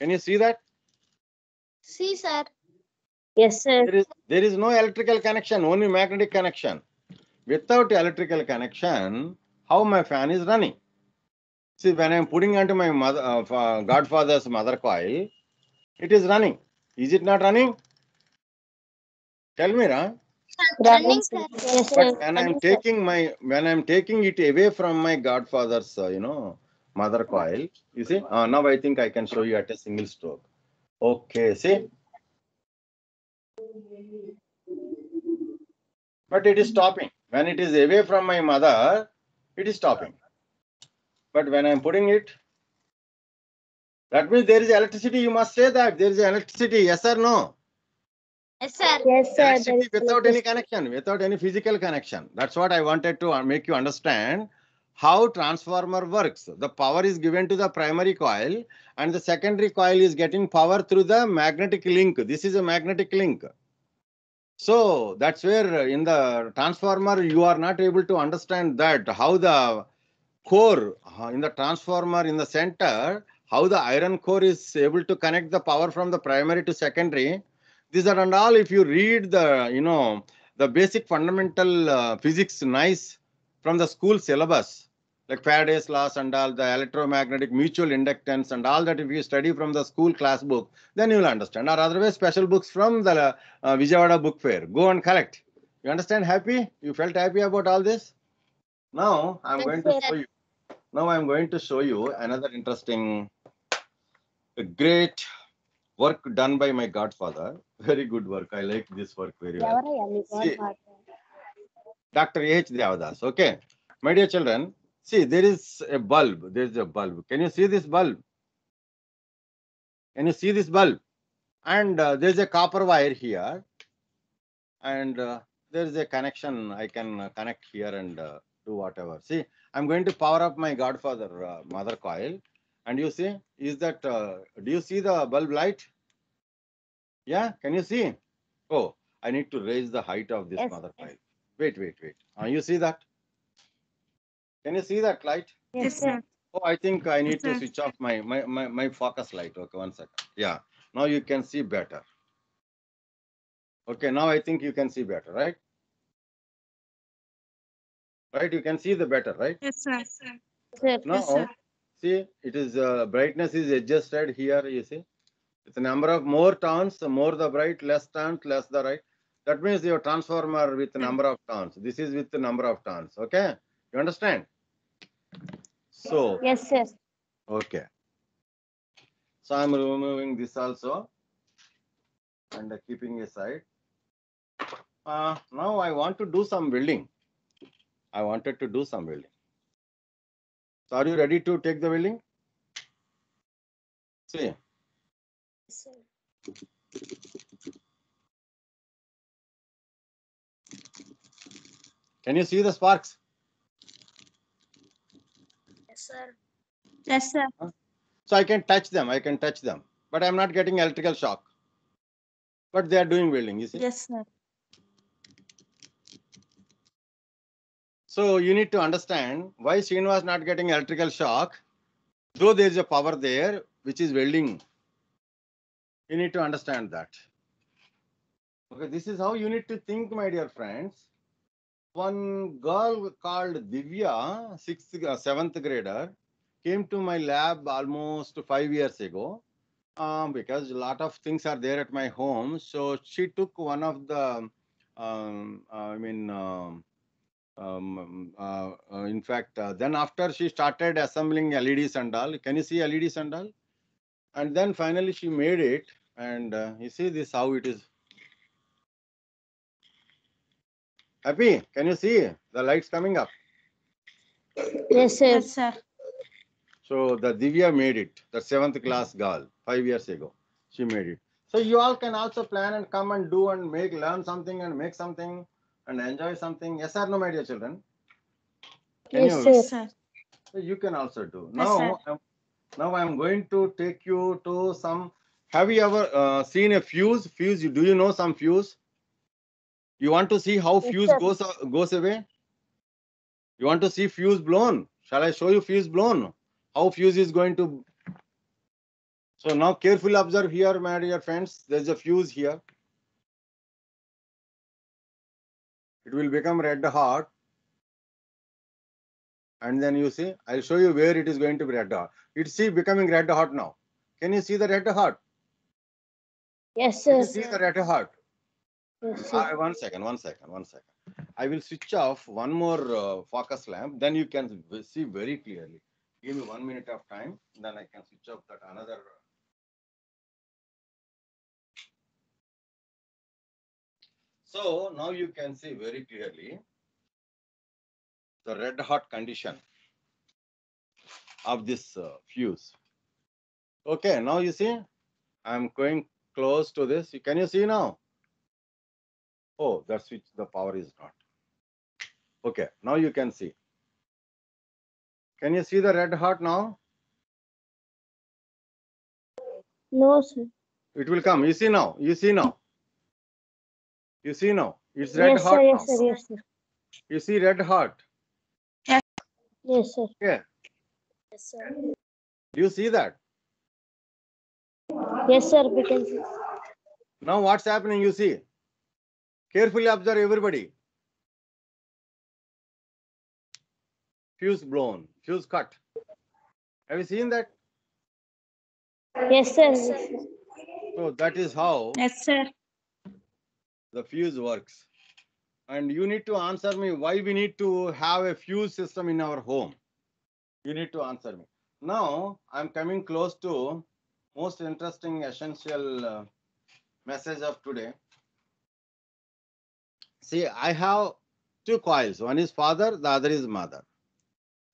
Can you see that? See, sir. Yes, sir. There is, there is no electrical connection, only magnetic connection. Without electrical connection, how my fan is running? See, when I'm putting onto my mother, uh, godfather's mother coil, it is running. Is it not running? Tell me, Ram. Running, yes, but when I'm taking my when I'm taking it away from my godfather's, uh, you know, mother coil, you see. Uh, now I think I can show you at a single stroke. Okay, see. But it is stopping. When it is away from my mother, it is stopping. But when I am putting it, that means there is electricity. You must say that there is electricity. Yes or no? Yes, sir. Yes, sir. Electricity without any connection, without any physical connection. That's what I wanted to uh, make you understand how transformer works. The power is given to the primary coil and the secondary coil is getting power through the magnetic link. This is a magnetic link. So that's where in the transformer, you are not able to understand that how the core uh, in the transformer in the center, how the iron core is able to connect the power from the primary to secondary. These are and all if you read the, you know, the basic fundamental uh, physics nice from the school syllabus, like Faraday's laws and all the electromagnetic mutual inductance and all that if you study from the school class book, then you will understand. Or otherwise, special books from the uh, Vijayawada book fair. Go and collect. You understand happy? You felt happy about all this? Now I'm going to show you. Now I'm going to show you another interesting, great work done by my godfather. Very good work. I like this work very well. See, Dr. H. Devadas. Okay. My dear children, See, there is a bulb. There is a bulb. Can you see this bulb? Can you see this bulb? And uh, there is a copper wire here. And uh, there is a connection. I can uh, connect here and uh, do whatever. See, I'm going to power up my godfather uh, mother coil. And you see, is that, uh, do you see the bulb light? Yeah, can you see? Oh, I need to raise the height of this yes. mother coil. Wait, wait, wait. Uh, you see that? Can you see that light? Yes, sir. Oh, I think I need yes, to switch off my, my, my, my focus light. Okay, one second. Yeah, now you can see better. Okay, now I think you can see better, right? Right, you can see the better, right? Yes, sir. Yes, sir. Yes, sir. see, it is uh, brightness is adjusted here, you see. It's a number of more turns, more the bright, less turns, less the right. That means your transformer with number of turns. This is with the number of turns, okay? You understand? So. Yes, sir. Okay. So I'm removing this also and uh, keeping aside. Uh, now I want to do some building. I wanted to do some building. So are you ready to take the building? See. Yes, Can you see the sparks? sir. Yes, sir. So I can touch them. I can touch them, but I'm not getting electrical shock. But they are doing welding, is it? Yes, sir. So you need to understand why Srinu was not getting electrical shock, though there is a power there, which is welding. You need to understand that. Okay, this is how you need to think, my dear friends one girl called Divya, sixth, uh, seventh grader, came to my lab almost five years ago um, because a lot of things are there at my home. So she took one of the, um, I mean, um, um uh, uh, in fact, uh, then after she started assembling LEDs and all, can you see LEDs and all? And then finally she made it and uh, you see this how it is Happy, can you see the lights coming up? Yes, sir. Yes, sir. So the Divya made it, the seventh class girl, five years ago. She made it. So you all can also plan and come and do and make, learn something and make something and enjoy something. Yes or no, my dear children? Can yes, you? sir. So you can also do. Now, yes, now I'm going to take you to some. Have you ever uh, seen a fuse? Fuse, do you know some fuse? You want to see how fuse goes uh, goes away? You want to see fuse blown? Shall I show you fuse blown? How fuse is going to? So now carefully observe here, my dear friends. There's a fuse here. It will become red hot. And then you see, I'll show you where it is going to be red hot. It's see becoming red hot now. Can you see the red hot? Yes, sir. Can you see the red hot? Uh, one second, one second, one second. I will switch off one more uh, focus lamp, then you can see very clearly. Give me one minute of time, then I can switch off that another. Uh, so now you can see very clearly the red hot condition of this uh, fuse. Okay, now you see, I'm going close to this. Can you see now? Oh, that's which the power is not. Okay, now you can see. Can you see the red heart now? No, sir. It will come. You see now. You see now. You see now. It's red yes, heart sir, yes, now. Sir, yes, sir. You see red heart. Yes, sir. Yeah. Yes, sir. Do you see that? Yes, sir. We can see. Now what's happening? You see. Carefully observe everybody. Fuse blown, fuse cut. Have you seen that? Yes, sir. So that is how yes, sir. the fuse works. And you need to answer me why we need to have a fuse system in our home. You need to answer me. Now I'm coming close to most interesting essential uh, message of today. See, I have two coils. One is father, the other is mother.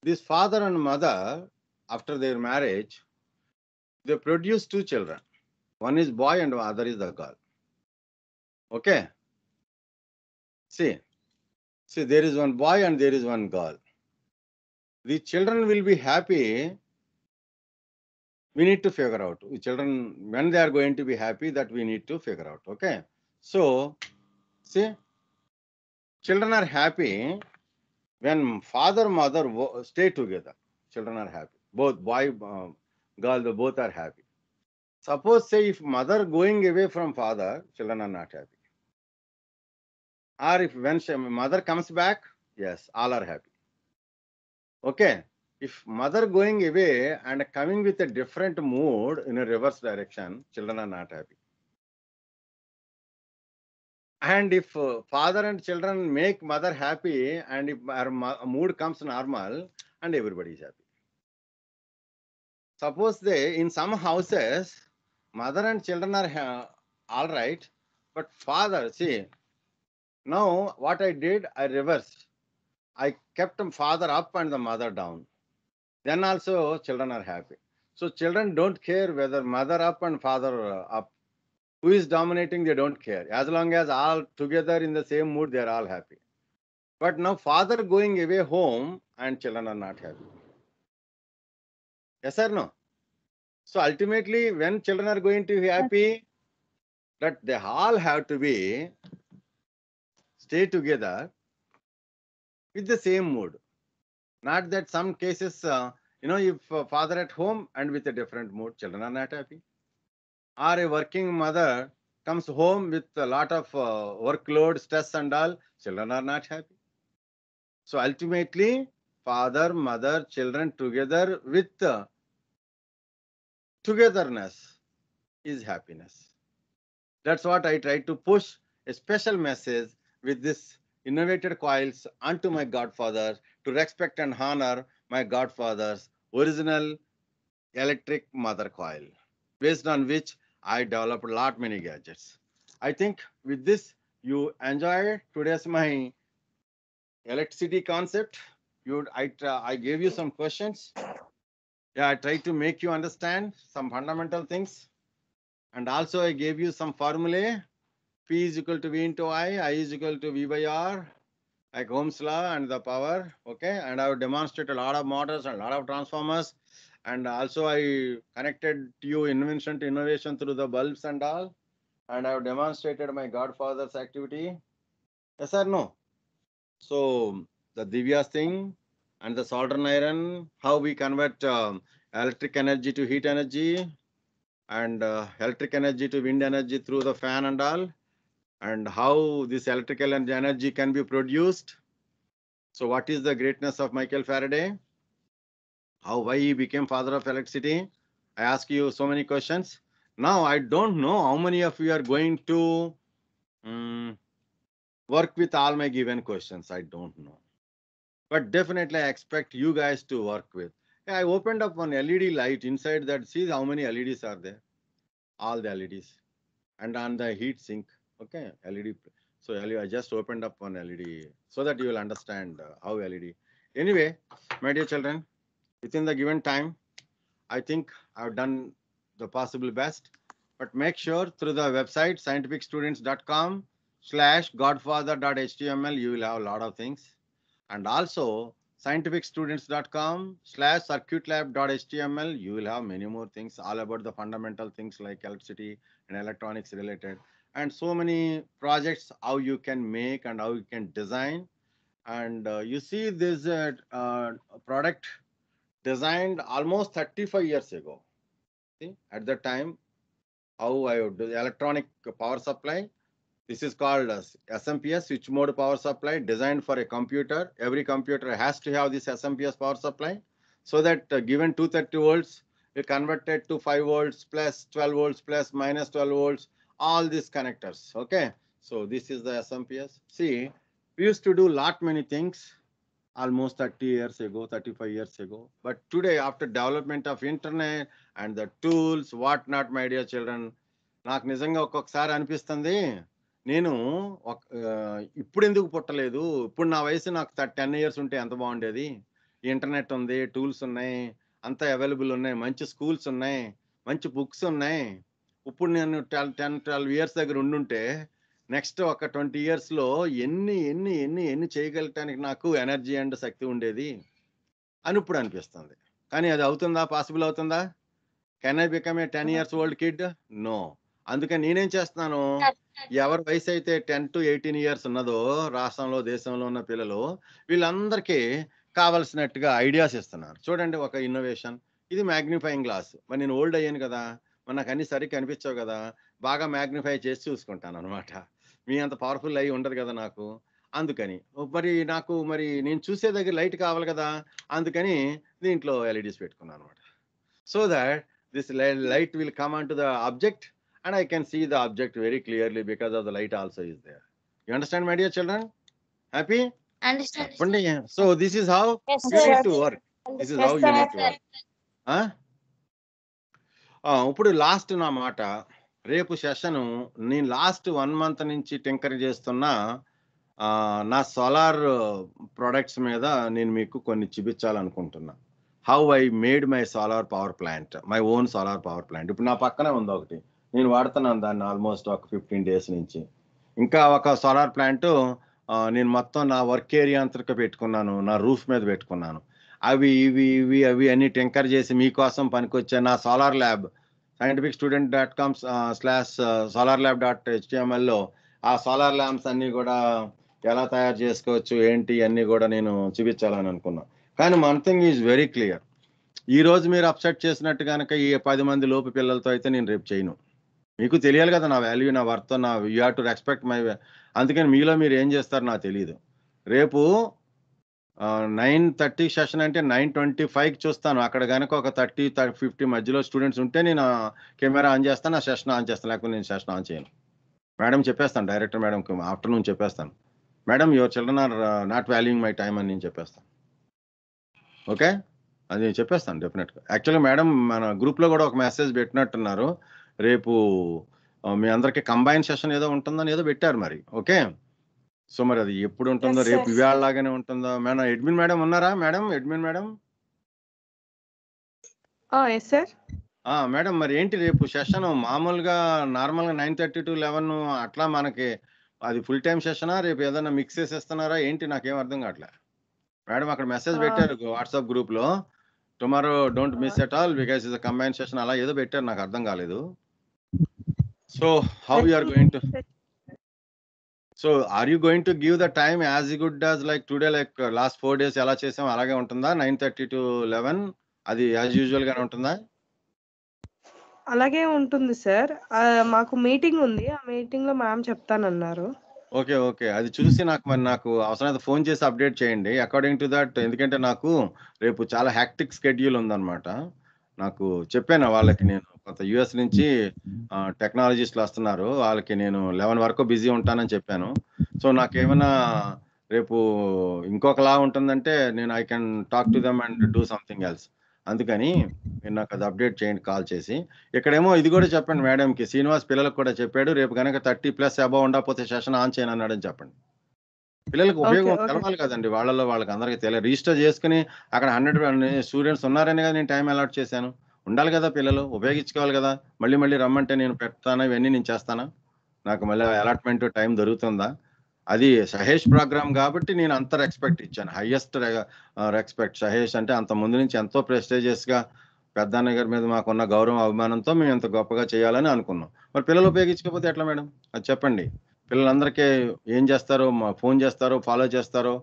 This father and mother, after their marriage, they produce two children. One is boy and the other is the girl. Okay. See, see, there is one boy and there is one girl. The children will be happy. We need to figure out. The children, when they are going to be happy, that we need to figure out. Okay. So, see, children are happy when father mother stay together children are happy both boy uh, girl the both are happy suppose say if mother going away from father children are not happy or if when she, mother comes back yes all are happy okay if mother going away and coming with a different mood in a reverse direction children are not happy and if uh, father and children make mother happy and if her mood comes normal and everybody is happy suppose they in some houses mother and children are all right but father see now what i did i reversed i kept the father up and the mother down then also children are happy so children don't care whether mother up and father uh, up who is dominating they don't care as long as all together in the same mood they're all happy but now father going away home and children are not happy yes or no so ultimately when children are going to be happy that they all have to be stay together with the same mood not that some cases uh, you know if uh, father at home and with a different mood children are not happy or a working mother comes home with a lot of uh, workload, stress, and all, children are not happy. So ultimately, father, mother, children together with uh, togetherness is happiness. That's what I try to push a special message with this innovated coils unto my godfather to respect and honor my godfather's original electric mother coil, based on which I developed a lot many gadgets. I think with this, you enjoy today's my electricity concept. You, I, I gave you some questions. Yeah, I tried to make you understand some fundamental things. And also I gave you some formulae. P is equal to V into I, I is equal to V by R, like Ohm's law and the power, okay? And I have demonstrated a lot of motors and a lot of transformers and also I connected you invention to innovation through the bulbs and all, and I've demonstrated my godfather's activity. Yes or no? So the Divya's thing and the soldering iron, how we convert um, electric energy to heat energy and uh, electric energy to wind energy through the fan and all, and how this electrical energy can be produced. So what is the greatness of Michael Faraday? how why he became father of electricity. I ask you so many questions. Now I don't know how many of you are going to um, work with all my given questions. I don't know, but definitely I expect you guys to work with. I opened up one LED light inside that sees how many LEDs are there. All the LEDs and on the heat sink. Okay, LED. So I just opened up one LED so that you will understand uh, how LED. Anyway, my dear children, within the given time. I think I've done the possible best, but make sure through the website scientificstudents.com slash godfather.html you will have a lot of things and also scientificstudents.com slash circuitlab.html you will have many more things all about the fundamental things like electricity and electronics related and so many projects how you can make and how you can design and uh, you see this uh, uh, product designed almost 35 years ago. See, at the time, how I would do the electronic power supply. This is called as SMPS, switch mode power supply, designed for a computer. Every computer has to have this SMPS power supply so that uh, given 230 volts, convert converted to 5 volts plus 12 volts plus minus 12 volts, all these connectors. Okay, so this is the SMPS. See, we used to do lot many things almost thirty years ago thirty five years ago but today after development of internet and the tools what not my idea children నాకు నిజంగా ఒక్కొక్కసారి అనిపిస్తుంది నేను ఇప్పుడు ఎందుకు పుట్టలేదు ఇప్పుడు నా వయసు నాకు టెన్ ఇయర్స్ ఉంటే ఎంత బాగుండేది ఇంటర్నెట్ ఉంది టూల్స్ ఉన్నాయి అంతా అవైలబుల్ ఉన్నాయి మంచి స్కూల్స్ ఉన్నాయి మంచి బుక్స్ ఉన్నాయి ఇప్పుడు నేను టెన్ ట్వెల్వ్ ఇయర్స్ దగ్గర ఉండుంటే నెక్స్ట్ ఒక ట్వంటీ ఇయర్స్లో ఎన్ని ఎన్ని ఎన్ని ఎన్ని చేయగలటానికి నాకు ఎనర్జీ అండ్ శక్తి ఉండేది అని ఇప్పుడు అనిపిస్తుంది కానీ అది అవుతుందా పాసిబుల్ అవుతుందా can I become a ten years old kid no అందుకని నేనేం చేస్తున్నాను ఎవరి వయసు అయితే టెన్ టు ఎయిటీన్ ఇయర్స్ ఉన్నదో రాష్ట్రంలో దేశంలో ఉన్న పిల్లలు వీళ్ళందరికీ కావలసినట్టుగా ఐడియాస్ ఇస్తున్నారు చూడండి ఒక ఇన్నోవేషన్ ఇది మ్యాగ్నిఫైయింగ్ గ్లాస్ మరి నేను ఓల్డ్ అయ్యాను కదా మరి నాకు అన్ని సరిగ్గా అనిపించవు కదా బాగా మ్యాగ్నిఫై చేసి చూసుకుంటాను అనమాట మీ అంత పవర్ఫుల్ అయ్యి ఉండదు కదా నాకు అందుకని మరి నాకు మరి నేను చూసే దగ్గర లైట్ కావాలి కదా అందుకని దీంట్లో ఎల్ఈడీస్ పెట్టుకున్నాను అనమాట so that this light will come on to the object and I can see the object very clearly because of the light also is there you understand my dear children happy so this is how to work this is how you ఇప్పుడు last నా మాట రేపు session నేను last one month నుంచి tinker చేస్తున్న నా solar products మీద నేను మీకు కొన్ని చూపించాలనుకుంటున్నా how I made my solar power plant my own solar power plant ఇప్పుడు నా పక్కనే ఉంది ఒకటి నేను వాడుతున్నాను దాన్ని ఆల్మోస్ట్ ఒక ఫిఫ్టీన్ డేస్ నుంచి ఇంకా ఒక సోలార్ ప్లాంట్ నేను మొత్తం నా వర్క్ ఏరియా అంతగా పెట్టుకున్నాను నా రూఫ్ మీద పెట్టుకున్నాను అవి ఇవి ఇవి అవి అన్ని టింకర్ చేసి మీకోసం పనికొచ్చే నా solar lab scientific student dot com slash solar lab dot హెచ్టిఎంఎల్లో ఆ సోలార్ ల్యాంప్స్ అన్నీ కూడా ఎలా తయారు చేసుకోవచ్చు ఏంటి అన్నీ కూడా నేను చూపించాలని అనుకున్నా కానీ మన్ థింగ్ ఈజ్ వెరీ క్లియర్ ఈ రోజు మీరు అప్సెట్ చేసినట్టు కనుక ఈ పది మంది లోపు పిల్లలతో అయితే నేను రేపు చేయను మీకు తెలియాలి కదా నా వాల్యూ నా వర్త్ నా you have to respect my అందుకని మీలో మీరు ఏం చేస్తారో నాకు తెలియదు రేపు నైన్ థర్టీ సెషన్ అంటే నైన్ ట్వంటీ ఫైవ్కి చూస్తాను అక్కడ కనుక ఒక థర్టీ థర్టీ ఫిఫ్టీ మధ్యలో స్టూడెంట్స్ ఉంటే నేను కెమెరా ఆన్ చేస్తాను నా సెషన్ ఆన్ చేస్తాను లేకపోతే నేను సెషన్ ఆన్ చేయను మేడం చెప్పేస్తాను డైరెక్టర్ మేడం ఆఫ్టర్నూన్ చెప్పేస్తాను madam your children are not valuing my time అని నేను చెప్పేస్తాను ఓకే అది చెప్పేస్తాను డెఫినెట్గా యాక్చువల్గా మేడం మన గ్రూప్లో కూడా ఒక మెసేజ్ పెట్టినట్టున్నారు రేపు మీ అందరికీ కంబైన్ సెషన్ ఏదో ఉంటుందని ఏదో పెట్టారు మరి ఓకే సో మరి అది ఎప్పుడు ఉంటుందో రేపు ఇవాళ లాగానే ఉంటుందా మేడం అడ్మిన్ మేడం ఉన్నారా మేడం అడ్మిన్ మేడం మేడం మరి ఏంటి రేపు సెషన్ మామూలుగా నార్మల్ గా నైన్ థర్టీ టు లెవెన్ అట్లా మనకి అది ఫుల్ టైం సెషనా రేపు ఏదైనా మిక్స్ చేసేస్తున్నారా ఏంటి నాకేం అర్థం కావట్లే మేడం అక్కడ మెసేజ్ పెట్టారు వాట్సాప్ గ్రూప్ లో tomorrow don't miss at all because is combine session అలా ఏదో పెట్టారు నాకు అర్థం కాలేదు so how you are going to so are you going to give the time as good as like today like last four days ఎలా చేసాం అలాగే ఉంటుందా నైన్ థర్టీ టు లెవెన్ అది యాజ్ యూజువల్ గానే ఉంటుందా అలాగే ఉంటుంది సార్ మాకు మీటింగ్ ఉంది ఆ మీటింగ్ లో మ్యామ్ చెప్తానన్నారు ఓకే ఓకే అది చూసి నాకు మరి నాకు అవసరమైతే ఫోన్ చేసి అప్డేట్ చేయండి అకార్డింగ్ టు దట్ ఎందుకంటే నాకు రేపు చాలా హ్యాక్టిక్ స్కెడ్యూల్ ఉందన్నమాట నాకు చెప్పాను వాళ్ళకి నేను కొంత యుఎస్ నుంచి టెక్నాలజిస్ట్లు వస్తున్నారు వాళ్ళకి నేను లెవెన్ వరకు బిజీ ఉంటానని చెప్పాను సో నాకేమైనా రేపు ఇంకొకలా ఉంటుందంటే నేను I can talk to them and do something else అందుకని నేను నాకు అది అప్డేట్ చేయండి కాల్ చేసి ఇక్కడేమో ఇది కూడా చెప్పండి మేడంకి శ్రీనివాస్ పిల్లలకు కూడా చెప్పాడు రేపు కనుక థర్టీ ప్లస్ అబౌ ఉండకపోతే సెషన్ ఆన్ చేయను అన్నాడని చెప్పండి పిల్లలకు ఉపయోగం తెలవాలి కదండి వాళ్ళలో వాళ్ళకి అందరికీ తెలియదు రిజిస్టర్ చేసుకుని అక్కడ హండ్రెడ్ స్టూడెంట్స్ ఉన్నారని కదా నేను టైం అలాట్ చేశాను ఉండాలి కదా పిల్లలు ఉపయోగించుకోవాలి కదా మళ్ళీ మళ్ళీ రమ్మంటే నేను పెడతానా ఇవన్నీ నేను చేస్తానా నాకు మళ్ళీ అలాట్మెంట్ టైం దొరుకుతుందా అది సహేష్ ప్రోగ్రామ్ కాబట్టి నేను అంత రెస్పెక్ట్ ఇచ్చాను హయ్యెస్ట్ రెస్పెక్ట్ సహేష్ అంటే అంత ముందు నుంచి ఎంతో ప్రెస్టేజియస్గా పెద్దన్న గారి మీద మాకున్న గౌరవం అభిమానంతో మేము ఎంత గొప్పగా చేయాలని అనుకున్నాం మరి పిల్లలు ఉపయోగించకపోతే ఎట్లా మేడం అది చెప్పండి పిల్లలందరికీ ఏం చేస్తారో ఫోన్ చేస్తారో ఫాలో చేస్తారో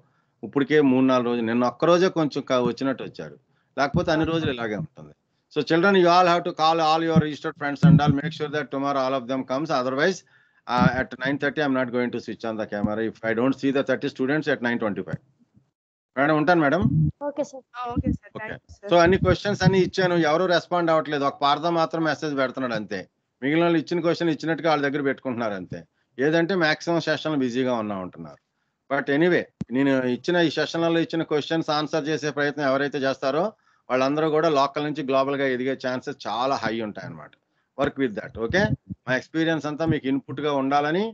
ఇప్పటికే మూడు నాలుగు రోజులు నిన్న ఒక్కరోజే కొంచెం వచ్చినట్టు వచ్చారు లేకపోతే అన్ని రోజులు ఇలాగే ఉంటుంది so you all have to call all your registered friends and all make all that tomorrow all of them comes otherwise at nine thirty I'm not going to switch on the camera if I don't see the thirty students at nine twenty five madam ఉంటాను madam so అన్ని questions అన్ని ఇచ్చాను ఎవరు respond అవ్వట్లేదు ఒక పార్ద మాత్రం message పెడుతున్నాడు అంతే మిగిలిన వాళ్ళు ఇచ్చిన క్వశ్చన్ ఇచ్చినట్టుగా వాళ్ళ దగ్గర పెట్టుకుంటున్నారు అంతే ఏదంటే మాక్సిమం సెషన్లు బిజీగా ఉన్నా ఉంటున్నారు బట్ ఎనీవే నేను ఇచ్చిన ఈ సెషన్లలో ఇచ్చిన క్వశ్చన్స్ ఆన్సర్ చేసే ప్రయత్నం ఎవరైతే చేస్తారో వాళ్ళందరూ కూడా లోకల్ నుంచి గ్లోబల్గా ఎదిగే ఛాన్సెస్ చాలా హై ఉంటాయి అనమాట వర్క్ విత్ దట్ ఓకే మా ఎక్స్పీరియన్స్ అంతా మీకు ఇన్పుట్గా ఉండాలని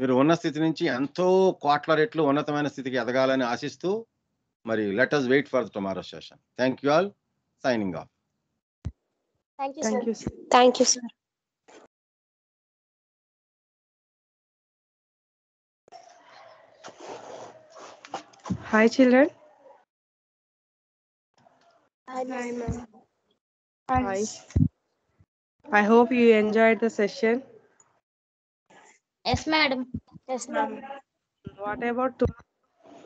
మీరు ఉన్న స్థితి నుంచి ఎంతో కోట్ల రెట్లు ఉన్నతమైన స్థితికి ఎదగాలని ఆశిస్తూ మరి let us wait for tomorrow session thank you all signing off thank you sir Hi Hi, ma'am. Hi. I hope you enjoyed the session. Yes, madam. Yes, ma'am. What about tomorrow?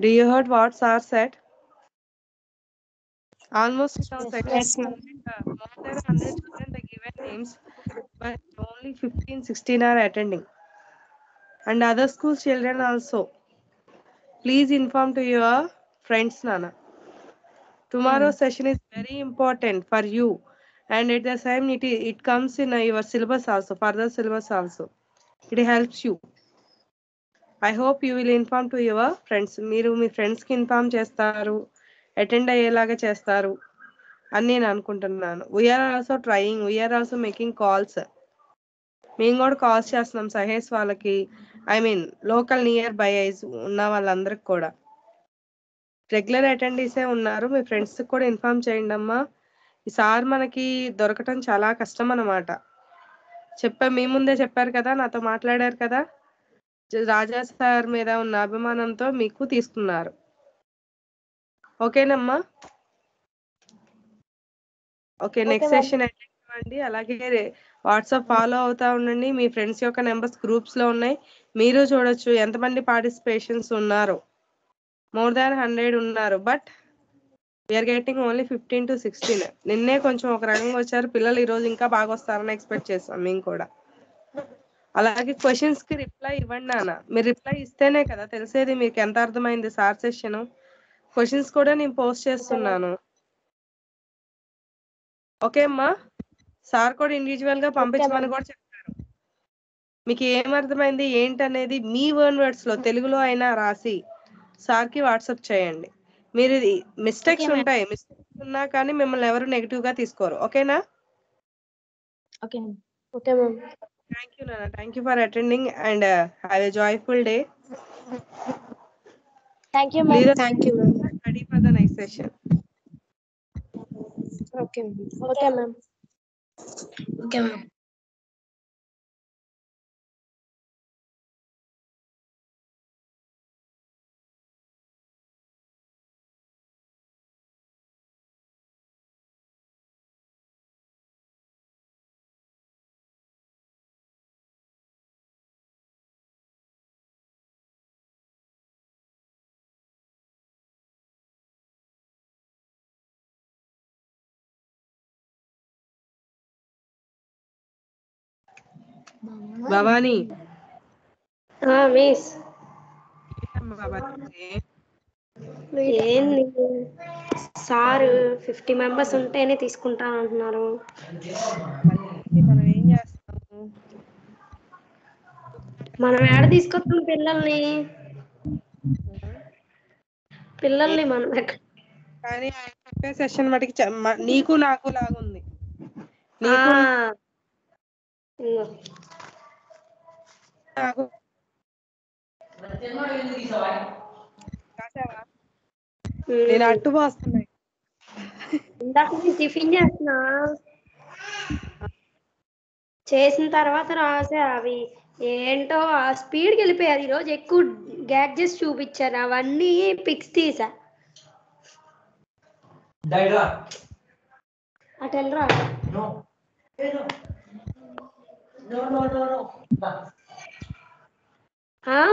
Do you heard what sir said? Almost yes, all yes, more than 100 children are given names, but only 15, 16 are attending. And other school children also. Please inform to your friends నాన్న tomorrow session is very important for you and at the same it it comes in your syllabus also further syllabus also it helps you I hope you will inform to your friends మీరు మీ ఫ్రెండ్స్కి inform చేస్తారు attend అయ్యేలాగా చేస్తారు అని నేను అనుకుంటున్నాను we are also trying we are also making calls మేము కూడా కాల్స్ చేస్తున్నాం సహేష్ వాళ్ళకి I mean local nearby ఐస్ ఉన్న వాళ్ళందరికి కూడా రెగ్యులర్ అటెండీసే ఉన్నారు మీ ఫ్రెండ్స్ కూడా ఇన్ఫామ్ చేయండి అమ్మా సార్ మనకి దొరకటం చాలా కష్టం అన్నమాట చెప్పా మీ ముందే చెప్పారు కదా నాతో మాట్లాడారు కదా రాజా సార్ మీద ఉన్న అభిమానంతో మీకు తీసుకున్నారు ఓకేనమ్మా ఓకే నెక్స్ట్ సెషన్ అండి అలాగే వాట్సాప్ ఫాలో అవుతా ఉండండి మీ ఫ్రెండ్స్ యొక్క నెంబర్స్ గ్రూప్స్ లో ఉన్నాయి మీరు చూడొచ్చు ఎంతమంది పార్టిసిపేషన్స్ ఉన్నారు మోర్ దాన్ హండ్రెడ్ ఉన్నారు but we are getting only fifteen to sixteen నిన్నే కొంచెం ఒక రకంగా వచ్చారు పిల్లలు ఈ రోజు ఇంకా బాగా వస్తారని ఎక్స్పెక్ట్ చేస్తాం మేము కూడా అలాగే క్వశ్చన్స్ కి రిప్లై ఇవ్వండి నాన్న మీరు రిప్లై ఇస్తేనే కదా తెలిసేది మీకు ఎంత అర్థమైంది సార్ సెషన్ క్వశ్చన్స్ కూడా నేను పోస్ట్ చేస్తున్నాను ఓకే అమ్మా సార్ కూడా ఇండివిజువల్ గా పంపించమని కూడా చెప్తారు మీకు ఏమర్థమైంది ఏంటనేది మీ వర్న్ వర్డ్స్ లో తెలుగులో అయినా రాసి సార్కి వాట్సాప్ చేయండి మీరు మిస్టేక్స్ ఉంటాయి మిస్టేక్స్ ఉన్నా కానీ మిమ్మల్ని ఎవరు నెగిటివ్ గా తీసుకోరు ఓకేనా okay okay ma'am thank you నాన్న thank you for attending and have a joyful day thank you thank you ready for the next session okay okay ma'am okay ma'am Bhavani miss ఏంది sir fifty members ఉంటేనే తీసుకుంటాను అంటున్నారు మనం ఏం చేస్తాము మనం ఏడ తీసుకొస్తాం పిల్లల్ని పిల్లల్ని మనం కానీ ఆయన చెప్పే సెషన్ మటుకి నీకు నాకు లాగుంది నేను అట్టు పోస్తున్నాయి టిఫిన్ చేసిన తర్వాత రాసే అవి ఏంటో ఆ స్పీడ్కి వెళ్ళిపోయారు ఈరోజు ఎక్కువ గ్యాడ్జెట్స్ చూపించారు అవన్నీ పిక్స్ తీసా అటు వెళ్ళరా 啊。